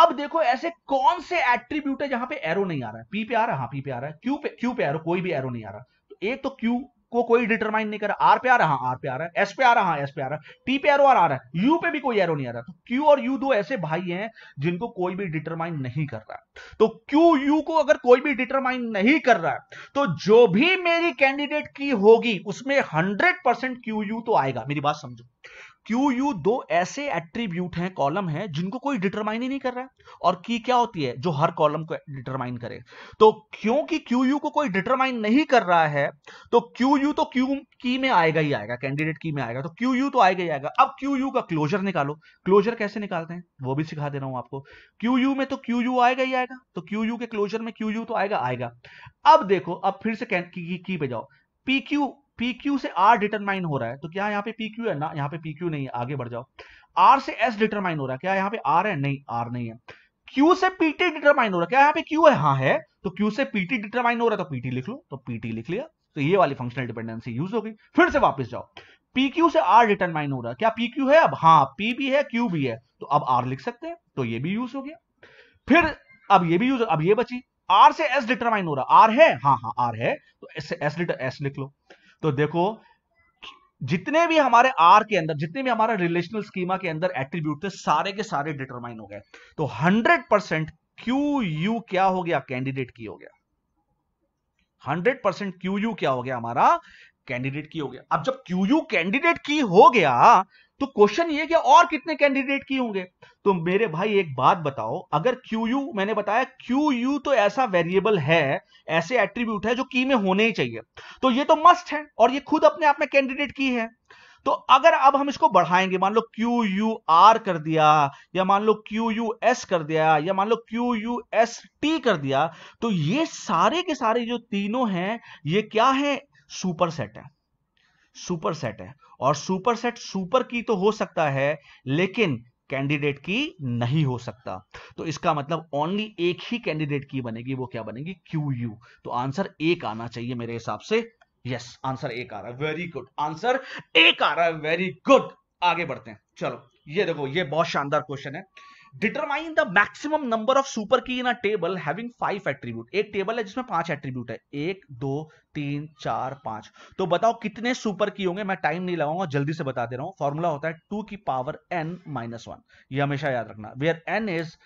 अब देखो ऐसे कौन से एट्रीब्यूट है जहां पे एरो नहीं आ रहा है पी पे आ रहा है हाँ पी पे आ रहा है क्यू पे क्यू पे एरो कोई भी एरो नहीं आ रहा तो एक तो क्यू को कोई डिटरमाइन नहीं कर रहा आर पे आ रहा आर पे आ रहा है एस पे आ रहा एस पे आ रहा है टी पे एरो आ रहा है यू पे भी कोई एरो नहीं आ रहा तो क्यू और यू दो ऐसे भाई हैं जिनको कोई भी डिटरमाइन नहीं कर रहा तो क्यू यू को अगर कोई भी डिटरमाइन नहीं कर रहा तो जो भी मेरी कैंडिडेट की होगी उसमें हंड्रेड परसेंट क्यू यू तो आएगा मेरी बात समझो क्यू यू दो ऐसे एट्रीब्यूट हैं कॉलम हैं जिनको कोई डिटरमाइन ही नहीं कर रहा है और की क्या होती है जो हर कॉलम को डिटरमाइन करे तो क्योंकि क्यू यू को कोई डिटरमाइन नहीं कर रहा है तो क्यू यू तो क्यू की में आएगा ही आएगा कैंडिडेट की में आएगा तो क्यू यू तो आएगा ही आएगा अब क्यू यू का क्लोजर निकालो क्लोजर कैसे निकालते हैं वो भी सिखा दे रहा हूं आपको क्यू यू में तो क्यू यू आएगा ही आएगा तो क्यू यू के क्लोजर में क्यू यू तो आएगा आएगा अब देखो अब फिर से की, पे जाओ पी क्यू PQ से R डिटरमाइन हो रहा है तो क्या यहाँ पे PQ है ना यहाँ पे PQ नहीं है आगे बढ़ जाओ R से S डिटरमाइन हो रहा है क्या यहाँ पे R है नहीं R नहीं है Q से PT डिटरमाइन हो रहा है क्या यहाँ पे Q है हाँ है तो Q से PT डिटरमाइन हो रहा है तो PT लिख लो तो PT लिख लिया तो ये वाली फंक्शनल डिपेंडेंसी यूज होगी फिर से वापस जाओ PQ से R डिटरमाइन हो रहा है क्या PQ है अब हाँ P भी है Q भी है तो अब R लिख सकते हैं तो ये भी यूज हो गया फिर अब ये भी यूज अब ये बची R से S डिटरमाइन हो रहा है R है हाँ हाँ R है तो S से S डिटर S लिख लो तो देखो जितने भी हमारे आर के अंदर जितने भी हमारे रिलेशनल स्कीमा के अंदर एट्रीब्यूट थे सारे के सारे डिटरमाइन हो गए तो 100 परसेंट क्यू यू क्या हो गया कैंडिडेट की हो गया 100 परसेंट क्यू यू क्या हो गया हमारा कैंडिडेट की हो गया अब जब क्यू यू कैंडिडेट की हो गया तो क्वेश्चन ये कि और कितने कैंडिडेट की होंगे तो मेरे भाई एक बात बताओ अगर क्यू यू मैंने बताया क्यू यू तो ऐसा वेरिएबल है ऐसे एट्रीब्यूट है जो की में होने ही चाहिए तो ये तो मस्ट है और ये खुद अपने आप में कैंडिडेट की है तो अगर अब हम इसको बढ़ाएंगे मान लो क्यू यू आर कर दिया या मान लो क्यू यू एस कर दिया या मान लो क्यू यू एस टी कर दिया तो ये सारे के सारे जो तीनों हैं ये क्या है सुपर सेट है सुपर सेट है और सुपर सेट सुपर की तो हो सकता है लेकिन कैंडिडेट की नहीं हो सकता तो इसका मतलब ओनली एक ही कैंडिडेट की बनेगी वो क्या बनेगी क्यू यू तो आंसर एक आना चाहिए मेरे हिसाब से यस आंसर एक आ रहा है वेरी गुड आंसर एक आ रहा है वेरी गुड आगे बढ़ते हैं चलो ये देखो ये बहुत शानदार क्वेश्चन है determine the maximum number of super key in a table having five attribute एक टेबल है जिसमें पांच एट्रीब्यूट है एक दो तीन चार पांच तो बताओ कितने सुपर की होंगे मैं टाइम नहीं लगाऊंगा जल्दी से बता दे रहा हूं फॉर्मूला होता है टू की पावर एन माइनस वन ये हमेशा याद रखना where N is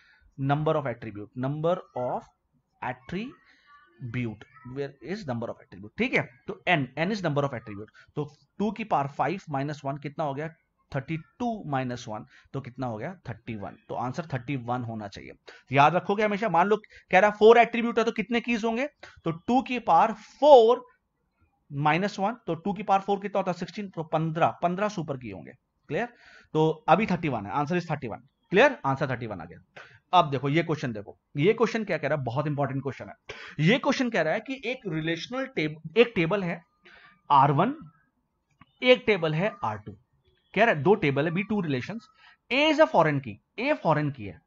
number of attribute number of attribute where is number of attribute ठीक है तो N N is number of attribute तो टू की पावर फाइव माइनस वन कितना हो गया थर्टी टू माइनस वन तो कितना हो गया थर्टी वन तो आंसर थर्टी वन होना चाहिए याद रखोगे हमेशा मान लो कह रहा फोर एट्रीब्यूट है तो कितने कीज होंगे तो टू की पार फोर माइनस वन तो टू की पार फोर कितना होता है सिक्सटीन तो पंद्रह पंद्रह सुपर की होंगे क्लियर तो अभी थर्टी वन है answer is thirty one clear answer thirty one आ गया अब देखो ये क्वेश्चन देखो ये क्वेश्चन क्या कह रहा है बहुत इंपॉर्टेंट क्वेश्चन है ये क्वेश्चन कह रहा है कि एक रिलेशनल टेबल एक टेबल है आर वन एक टेबल है आर टू कह रहा है दो टेबल है B two relation A is a foreign key A फॉरन की है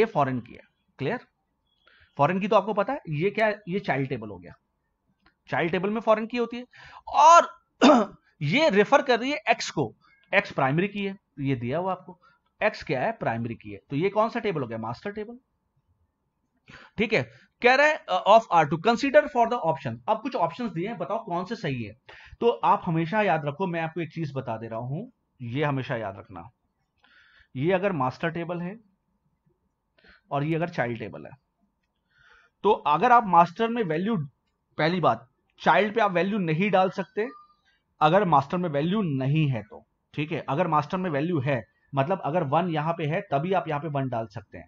ए फॉरन की है क्लियर फॉरन की तो आपको पता है ये क्या ये चाइल्ड टेबल हो गया चाइल्ड टेबल में फॉरन की होती है और *clears throat* ये रेफर कर रही है एक्स को एक्स प्राइमरी की है ये दिया हुआ आपको एक्स क्या है प्राइमरी की है तो ये कौन सा टेबल हो गया मास्टर टेबल ठीक है कह रहा है of R two consider for the option अब कुछ ऑप्शंस दिए हैं बताओ कौन से सही है तो आप हमेशा याद रखो मैं आपको एक चीज बता दे रहा हूं ये हमेशा याद रखना ये अगर मास्टर टेबल है और ये अगर चाइल्ड टेबल है तो अगर आप मास्टर में वैल्यू पहली बात चाइल्ड पे आप वैल्यू नहीं डाल सकते अगर मास्टर में वैल्यू नहीं है तो ठीक है अगर मास्टर में वैल्यू है मतलब अगर वन यहां पे है तभी आप यहां पे वन डाल सकते हैं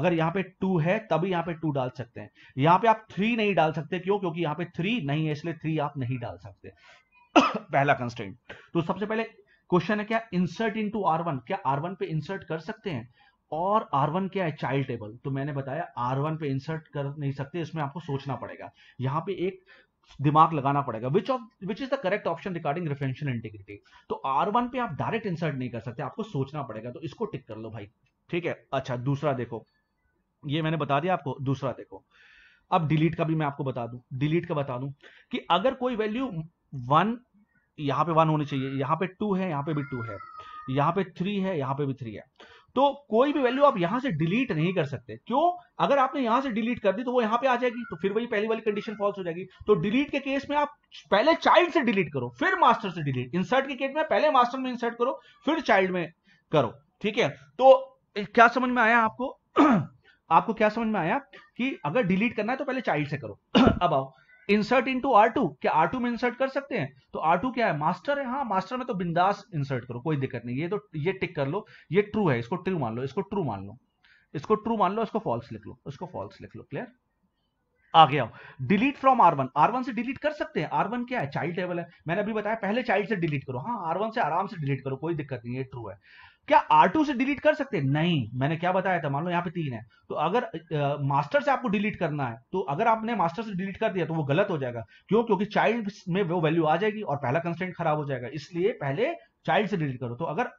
अगर यहां पे टू है तभी यहां पे टू डाल सकते हैं यहां पे आप थ्री नहीं डाल सकते क्यों क्योंकि यहां पे थ्री नहीं है इसलिए थ्री आप नहीं डाल सकते *coughs* पहला कंस्टेंट तो सबसे पहले क्वेश्चन है क्या इंसर्ट आर वन क्या वन पे इंसर्ट कर सकते हैं और आर वन क्या है चाइल्ड टेबल तो मैंने बताया आर वन पे इंसर्ट कर नहीं सकते इसमें आपको सोचना पड़ेगा यहाँ पे एक दिमाग लगाना पड़ेगा which of which is the correct option regarding referential integrity तो आर वन पे आप डायरेक्ट इंसर्ट नहीं कर सकते आपको सोचना पड़ेगा तो इसको टिक कर लो भाई ठीक है अच्छा दूसरा देखो ये मैंने बता दिया आपको दूसरा देखो अब डिलीट का भी मैं आपको बता दूं डिलीट का बता दूं कि अगर कोई वैल्यू वन यहाँ पे वन होनी चाहिए यहाँ पे टू है यहाँ पे भी टू है यहाँ पे थ्री है यहाँ पे भी थ्री है तो कोई भी वैल्यू आप यहां से डिलीट नहीं कर सकते क्यों अगर आपने यहां से डिलीट कर दी तो वो यहां पे आ जाएगी तो फिर वही पहली वाली कंडीशन फॉल्स हो जाएगी तो डिलीट के केस में आप पहले चाइल्ड से डिलीट करो फिर मास्टर से डिलीट इंसर्ट के केस में पहले मास्टर में इंसर्ट करो फिर चाइल्ड में करो ठीक है तो क्या समझ में आया आपको *clears throat* आपको क्या समझ में आया कि अगर डिलीट करना है तो पहले चाइल्ड से करो *clears throat* अब आओ insert into R two क्या आर टू में इंसर्ट कर सकते हैं तो आर टू क्या है मास्टर है हाँ मास्टर में तो बिंदास इंसर्ट करो कोई दिक्कत नहीं ये तो ये टिक कर लो ये ट्रू है इसको ट्रू मान लो इसको ट्रू मान लो इसको ट्रू मान लो इसको फॉल्स लिख लो इसको फॉल्स लिख लो क्लियर आ गया delete from R one R one से डिलीट कर सकते हैं आर वन क्या है चाइल्ड टेबल है मैंने अभी बताया पहले चाइल्ड से डिलीट करो हाँ आर वन से आराम से डिलीट करो कोई दिक्कत नहीं है ट्रू है क्या आर टू से डिलीट कर सकते नहीं मैंने क्या बताया था मान लो यहाँ पे तीन है तो अगर मास्टर से आपको डिलीट करना है तो अगर आपने मास्टर से डिलीट कर दिया तो वो गलत हो जाएगा क्यों क्योंकि चाइल्ड में वो वैल्यू आ जाएगी और पहला कंस्टेंट खराब हो जाएगा इसलिए पहले चाइल्ड से डिलीट करो तो अगर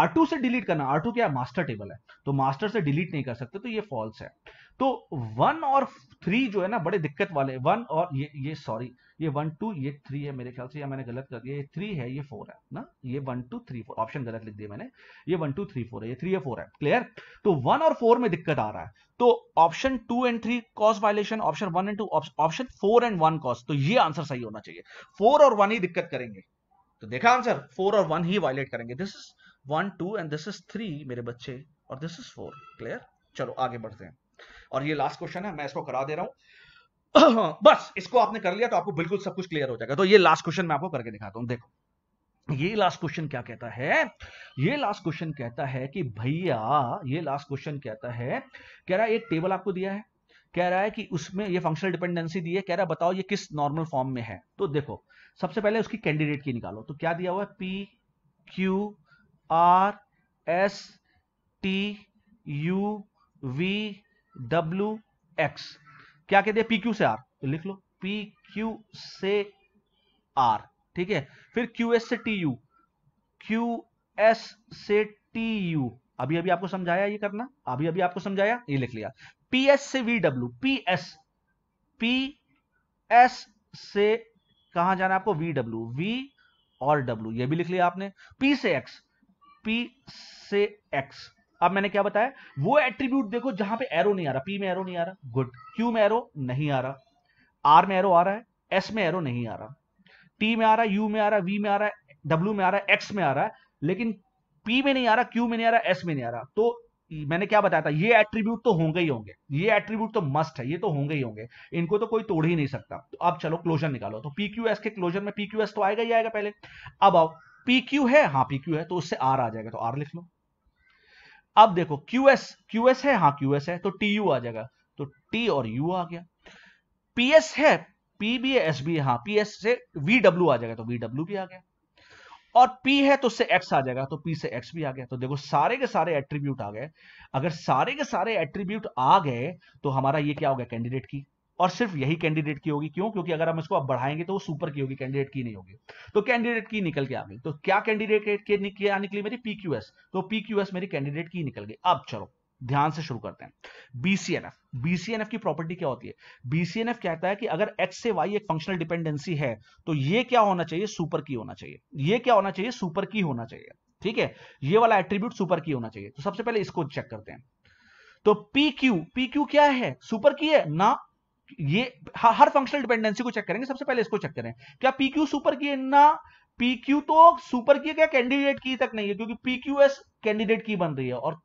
आर टू से डिलीट करना आर टू क्या मास्टर टेबल है तो मास्टर से डिलीट नहीं कर सकते तो ये फॉल्स है तो वन और थ्री जो है ना बड़े दिक्कत वाले वन और ये ये सॉरी ये वन टू ये थ्री है मेरे ख्याल से या मैंने गलत कर दिया ये थ्री है ये फोर है ना ये one two three four option गलत लिख दिया मैंने ये वन टू थ्री फोर है ये थ्री है फोर है क्लियर तो वन और फोर में दिक्कत आ रहा है तो option two and three cause violation option one and two option four and one cause तो ये आंसर सही होना चाहिए फोर और वन ही दिक्कत करेंगे तो देखा आंसर फोर और वन ही वायलेट करेंगे this is one two and this is three मेरे बच्चे और दिस इज फोर क्लियर चलो आगे बढ़ते हैं और ये लास्ट क्वेश्चन है मैं इसको करा दे रहा हूं *coughs* बस इसको आपने कर लिया तो आपको बिल्कुल सब कुछ क्लियर हो जाएगा तो ये लास्ट क्वेश्चन मैं आपको करके दिखाता हूं देखो ये लास्ट क्वेश्चन क्या कहता है ये लास्ट क्वेश्चन कहता है कि भैया ये लास्ट क्वेश्चन कहता है कह रहा है एक टेबल आपको दिया है कह रहा है कि उसमें ये फंक्शनल डिपेंडेंसी दी है कह रहा है बताओ ये किस नॉर्मल फॉर्म में है तो देखो सबसे पहले उसकी कैंडिडेट की निकालो तो क्या दिया हुआ है P Q R S T U V W X क्या कह दिया पी क्यू से आर तो लिख लो पी क्यू से आर ठीक है फिर क्यू एस से टी यू क्यू एस से टी यू अभी अभी आपको समझाया ये करना अभी अभी आपको समझाया ये लिख लिया पी एस से V W P S P S से कहा जाना आपको वी डब्ल्यू वी और डब्ल्यू ये भी लिख लिया आपने पी से एक्स पी से एक्स अब मैंने क्या बताया वो एट्रीब्यूट देखो जहां पे एरो नहीं आ रहा पी में एरो नहीं आ रहा गुड क्यू में एरो नहीं आ रहा आर में एरो आ रहा है एस में एरो नहीं आ रहा टी में आ रहा है यू में आ रहा है वी में आ रहा है डब्ल्यू में आ रहा है एक्स में आ रहा है लेकिन पी में नहीं आ रहा क्यू में नहीं आ रहा एस में नहीं आ रहा तो मैंने क्या बताया था ये एट्रीब्यूट तो होंगे ही होंगे ये एट्रीब्यूट तो मस्ट है ये तो होंगे ही होंगे इनको तो कोई तोड़ ही नहीं सकता तो अब चलो क्लोजर निकालो तो पी क्यू एस के क्लोजर में पी क्यू एस तो आएगा ही आएगा पहले अब आओ पी क्यू है हाँ पी क्यू है तो उससे आर आ जाएगा तो आर लिख लो अब देखो क्यूएस क्यूएस है हाँ क्यूएस है तो टीयू आ जाएगा तो टी और यू आ गया PS है पी बी है बी भी पी हाँ PS से डब्ल्यू आ जाएगा तो डब्ल्यू भी आ गया और P है तो उससे X आ जाएगा तो P से X भी आ गया तो देखो सारे के सारे एट्रीब्यूट आ गए अगर सारे के सारे एट्रीब्यूट आ गए तो हमारा ये क्या हो गया कैंडिडेट की और सिर्फ यही कैंडिडेट की होगी क्यों क्योंकि अगर हम इसको अब बढ़ाएंगे तो वो सुपर की होगी कैंडिडेट की नहीं होगी तो कैंडिडेट की निकल के आ गई तो क्या कैंडिडेट के क्या निकली मेरी पीक्यूएस तो पीक्यूएस मेरी कैंडिडेट की निकल गई अब चलो ध्यान से शुरू करते हैं बीसीएनएफ बीसीएनएफ की प्रॉपर्टी क्या होती है बीसीएनएफ कहता है कि अगर एक्स से वाई एक फंक्शनल डिपेंडेंसी है तो ये क्या होना चाहिए सुपर की होना चाहिए ये क्या होना चाहिए सुपर की होना चाहिए ठीक है ये वाला एट्रीब्यूट सुपर की होना चाहिए तो सबसे पहले इसको चेक करते हैं तो पी क्यू पी क्यू क्या है सुपर की है ना ये हर फंक्शनल डिपेंडेंसी को चेक करेंगे सबसे पहले इसको चेक करें क्या पी क्यू सुपर की ना पी क्यू तो सुपर की क्या कैंडिडेट की तक नहीं है क्योंकि पी क्यू एस कैंडिडेट की बन रही है और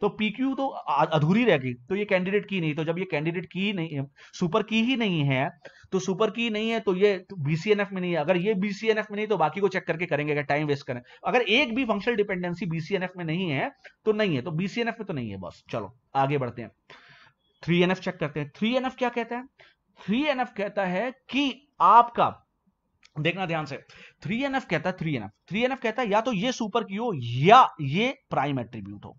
तो पी क्यू तो अधूरी रह गई तो ये कैंडिडेट की नहीं तो जब ये कैंडिडेट की नहीं है सुपर की ही नहीं है तो सुपर की नहीं है तो ये बीसीएनएफ में नहीं है अगर ये बीसीएनएफ में नहीं तो बाकी को चेक करके करेंगे अगर टाइम वेस्ट करें अगर एक भी फंक्शनल डिपेंडेंसी बीसीएनएफ में नहीं है तो नहीं है तो बीसीएनएफ में तो नहीं है बस चलो आगे बढ़ते हैं थ्री एन एफ चेक करते हैं थ्री एन एफ क्या कहता है थ्री एन एफ कहता है कि आपका देखना ध्यान से थ्री एन एफ कहता है three N F three N F कहता है या तो ये सुपर की हो या ये प्राइम एट्रीब्यूट हो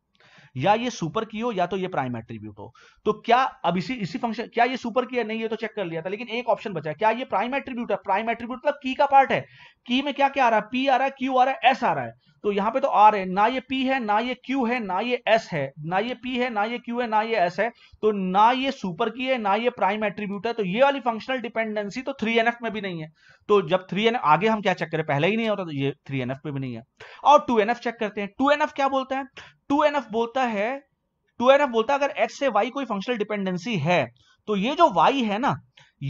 या ये सुपर की हो या तो ये प्राइम एट्रीब्यूट हो तो क्या अब इसी इसी फंक्शन क्या ये सुपर की है नहीं ये तो चेक कर लिया था लेकिन एक ऑप्शन बचा है क्या ये प्राइम एट्रीब्यूट है प्राइम एट्रीब्यूट मतलब की का पार्ट है की में क्या क्या आ रहा है पी आ रहा है क्यू आ रहा है एस आ रहा है तो यहां पे तो आर है ना ये पी है ना ये क्यू है ना ये एस है ना ये पी है ना ये क्यू है ना ये एस है तो ना ये सुपर की है ना ये प्राइम एट्रीब्यूट है तो ये वाली फंक्शनल डिपेंडेंसी तो थ्री में भी नहीं है तो जब थ्री आगे हम क्या चेक करें पहले ही नहीं होता तो ये थ्री में भी नहीं है और टू चेक करते हैं टू क्या बोलता है टू बोलता है टू बोलता है अगर एक्स से वाई कोई फंक्शनल डिपेंडेंसी है तो ये जो वाई है ना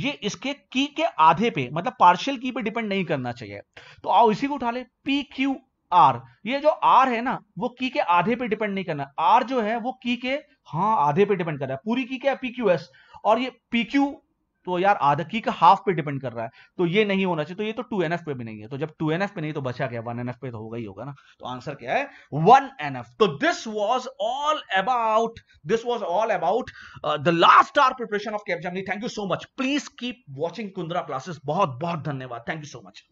ये इसके की के आधे पे मतलब पार्शियल की पे डिपेंड नहीं करना चाहिए तो आओ इसी को उठा ले पी क्यू आर ये जो आर है ना वो की के आधे पे डिपेंड नहीं करना आर जो है वो की के हाँ आधे पे डिपेंड कर रहा है पूरी की के पी क्यू एस और ये पी क्यू तो यार आधा की का हाफ पे डिपेंड कर रहा है तो ये नहीं होना चाहिए तो ये तो टू एन एफ पे भी नहीं है तो जब टू एन एफ पे नहीं तो बचा क्या वन एन एफ पे तो होगा ही होगा ना तो आंसर क्या है वन एन एफ तो this was all about this was all about the last hour preparation of cap journey thank you so much please keep watching Kundra classes बहुत बहुत धन्यवाद थैंक यू सो मच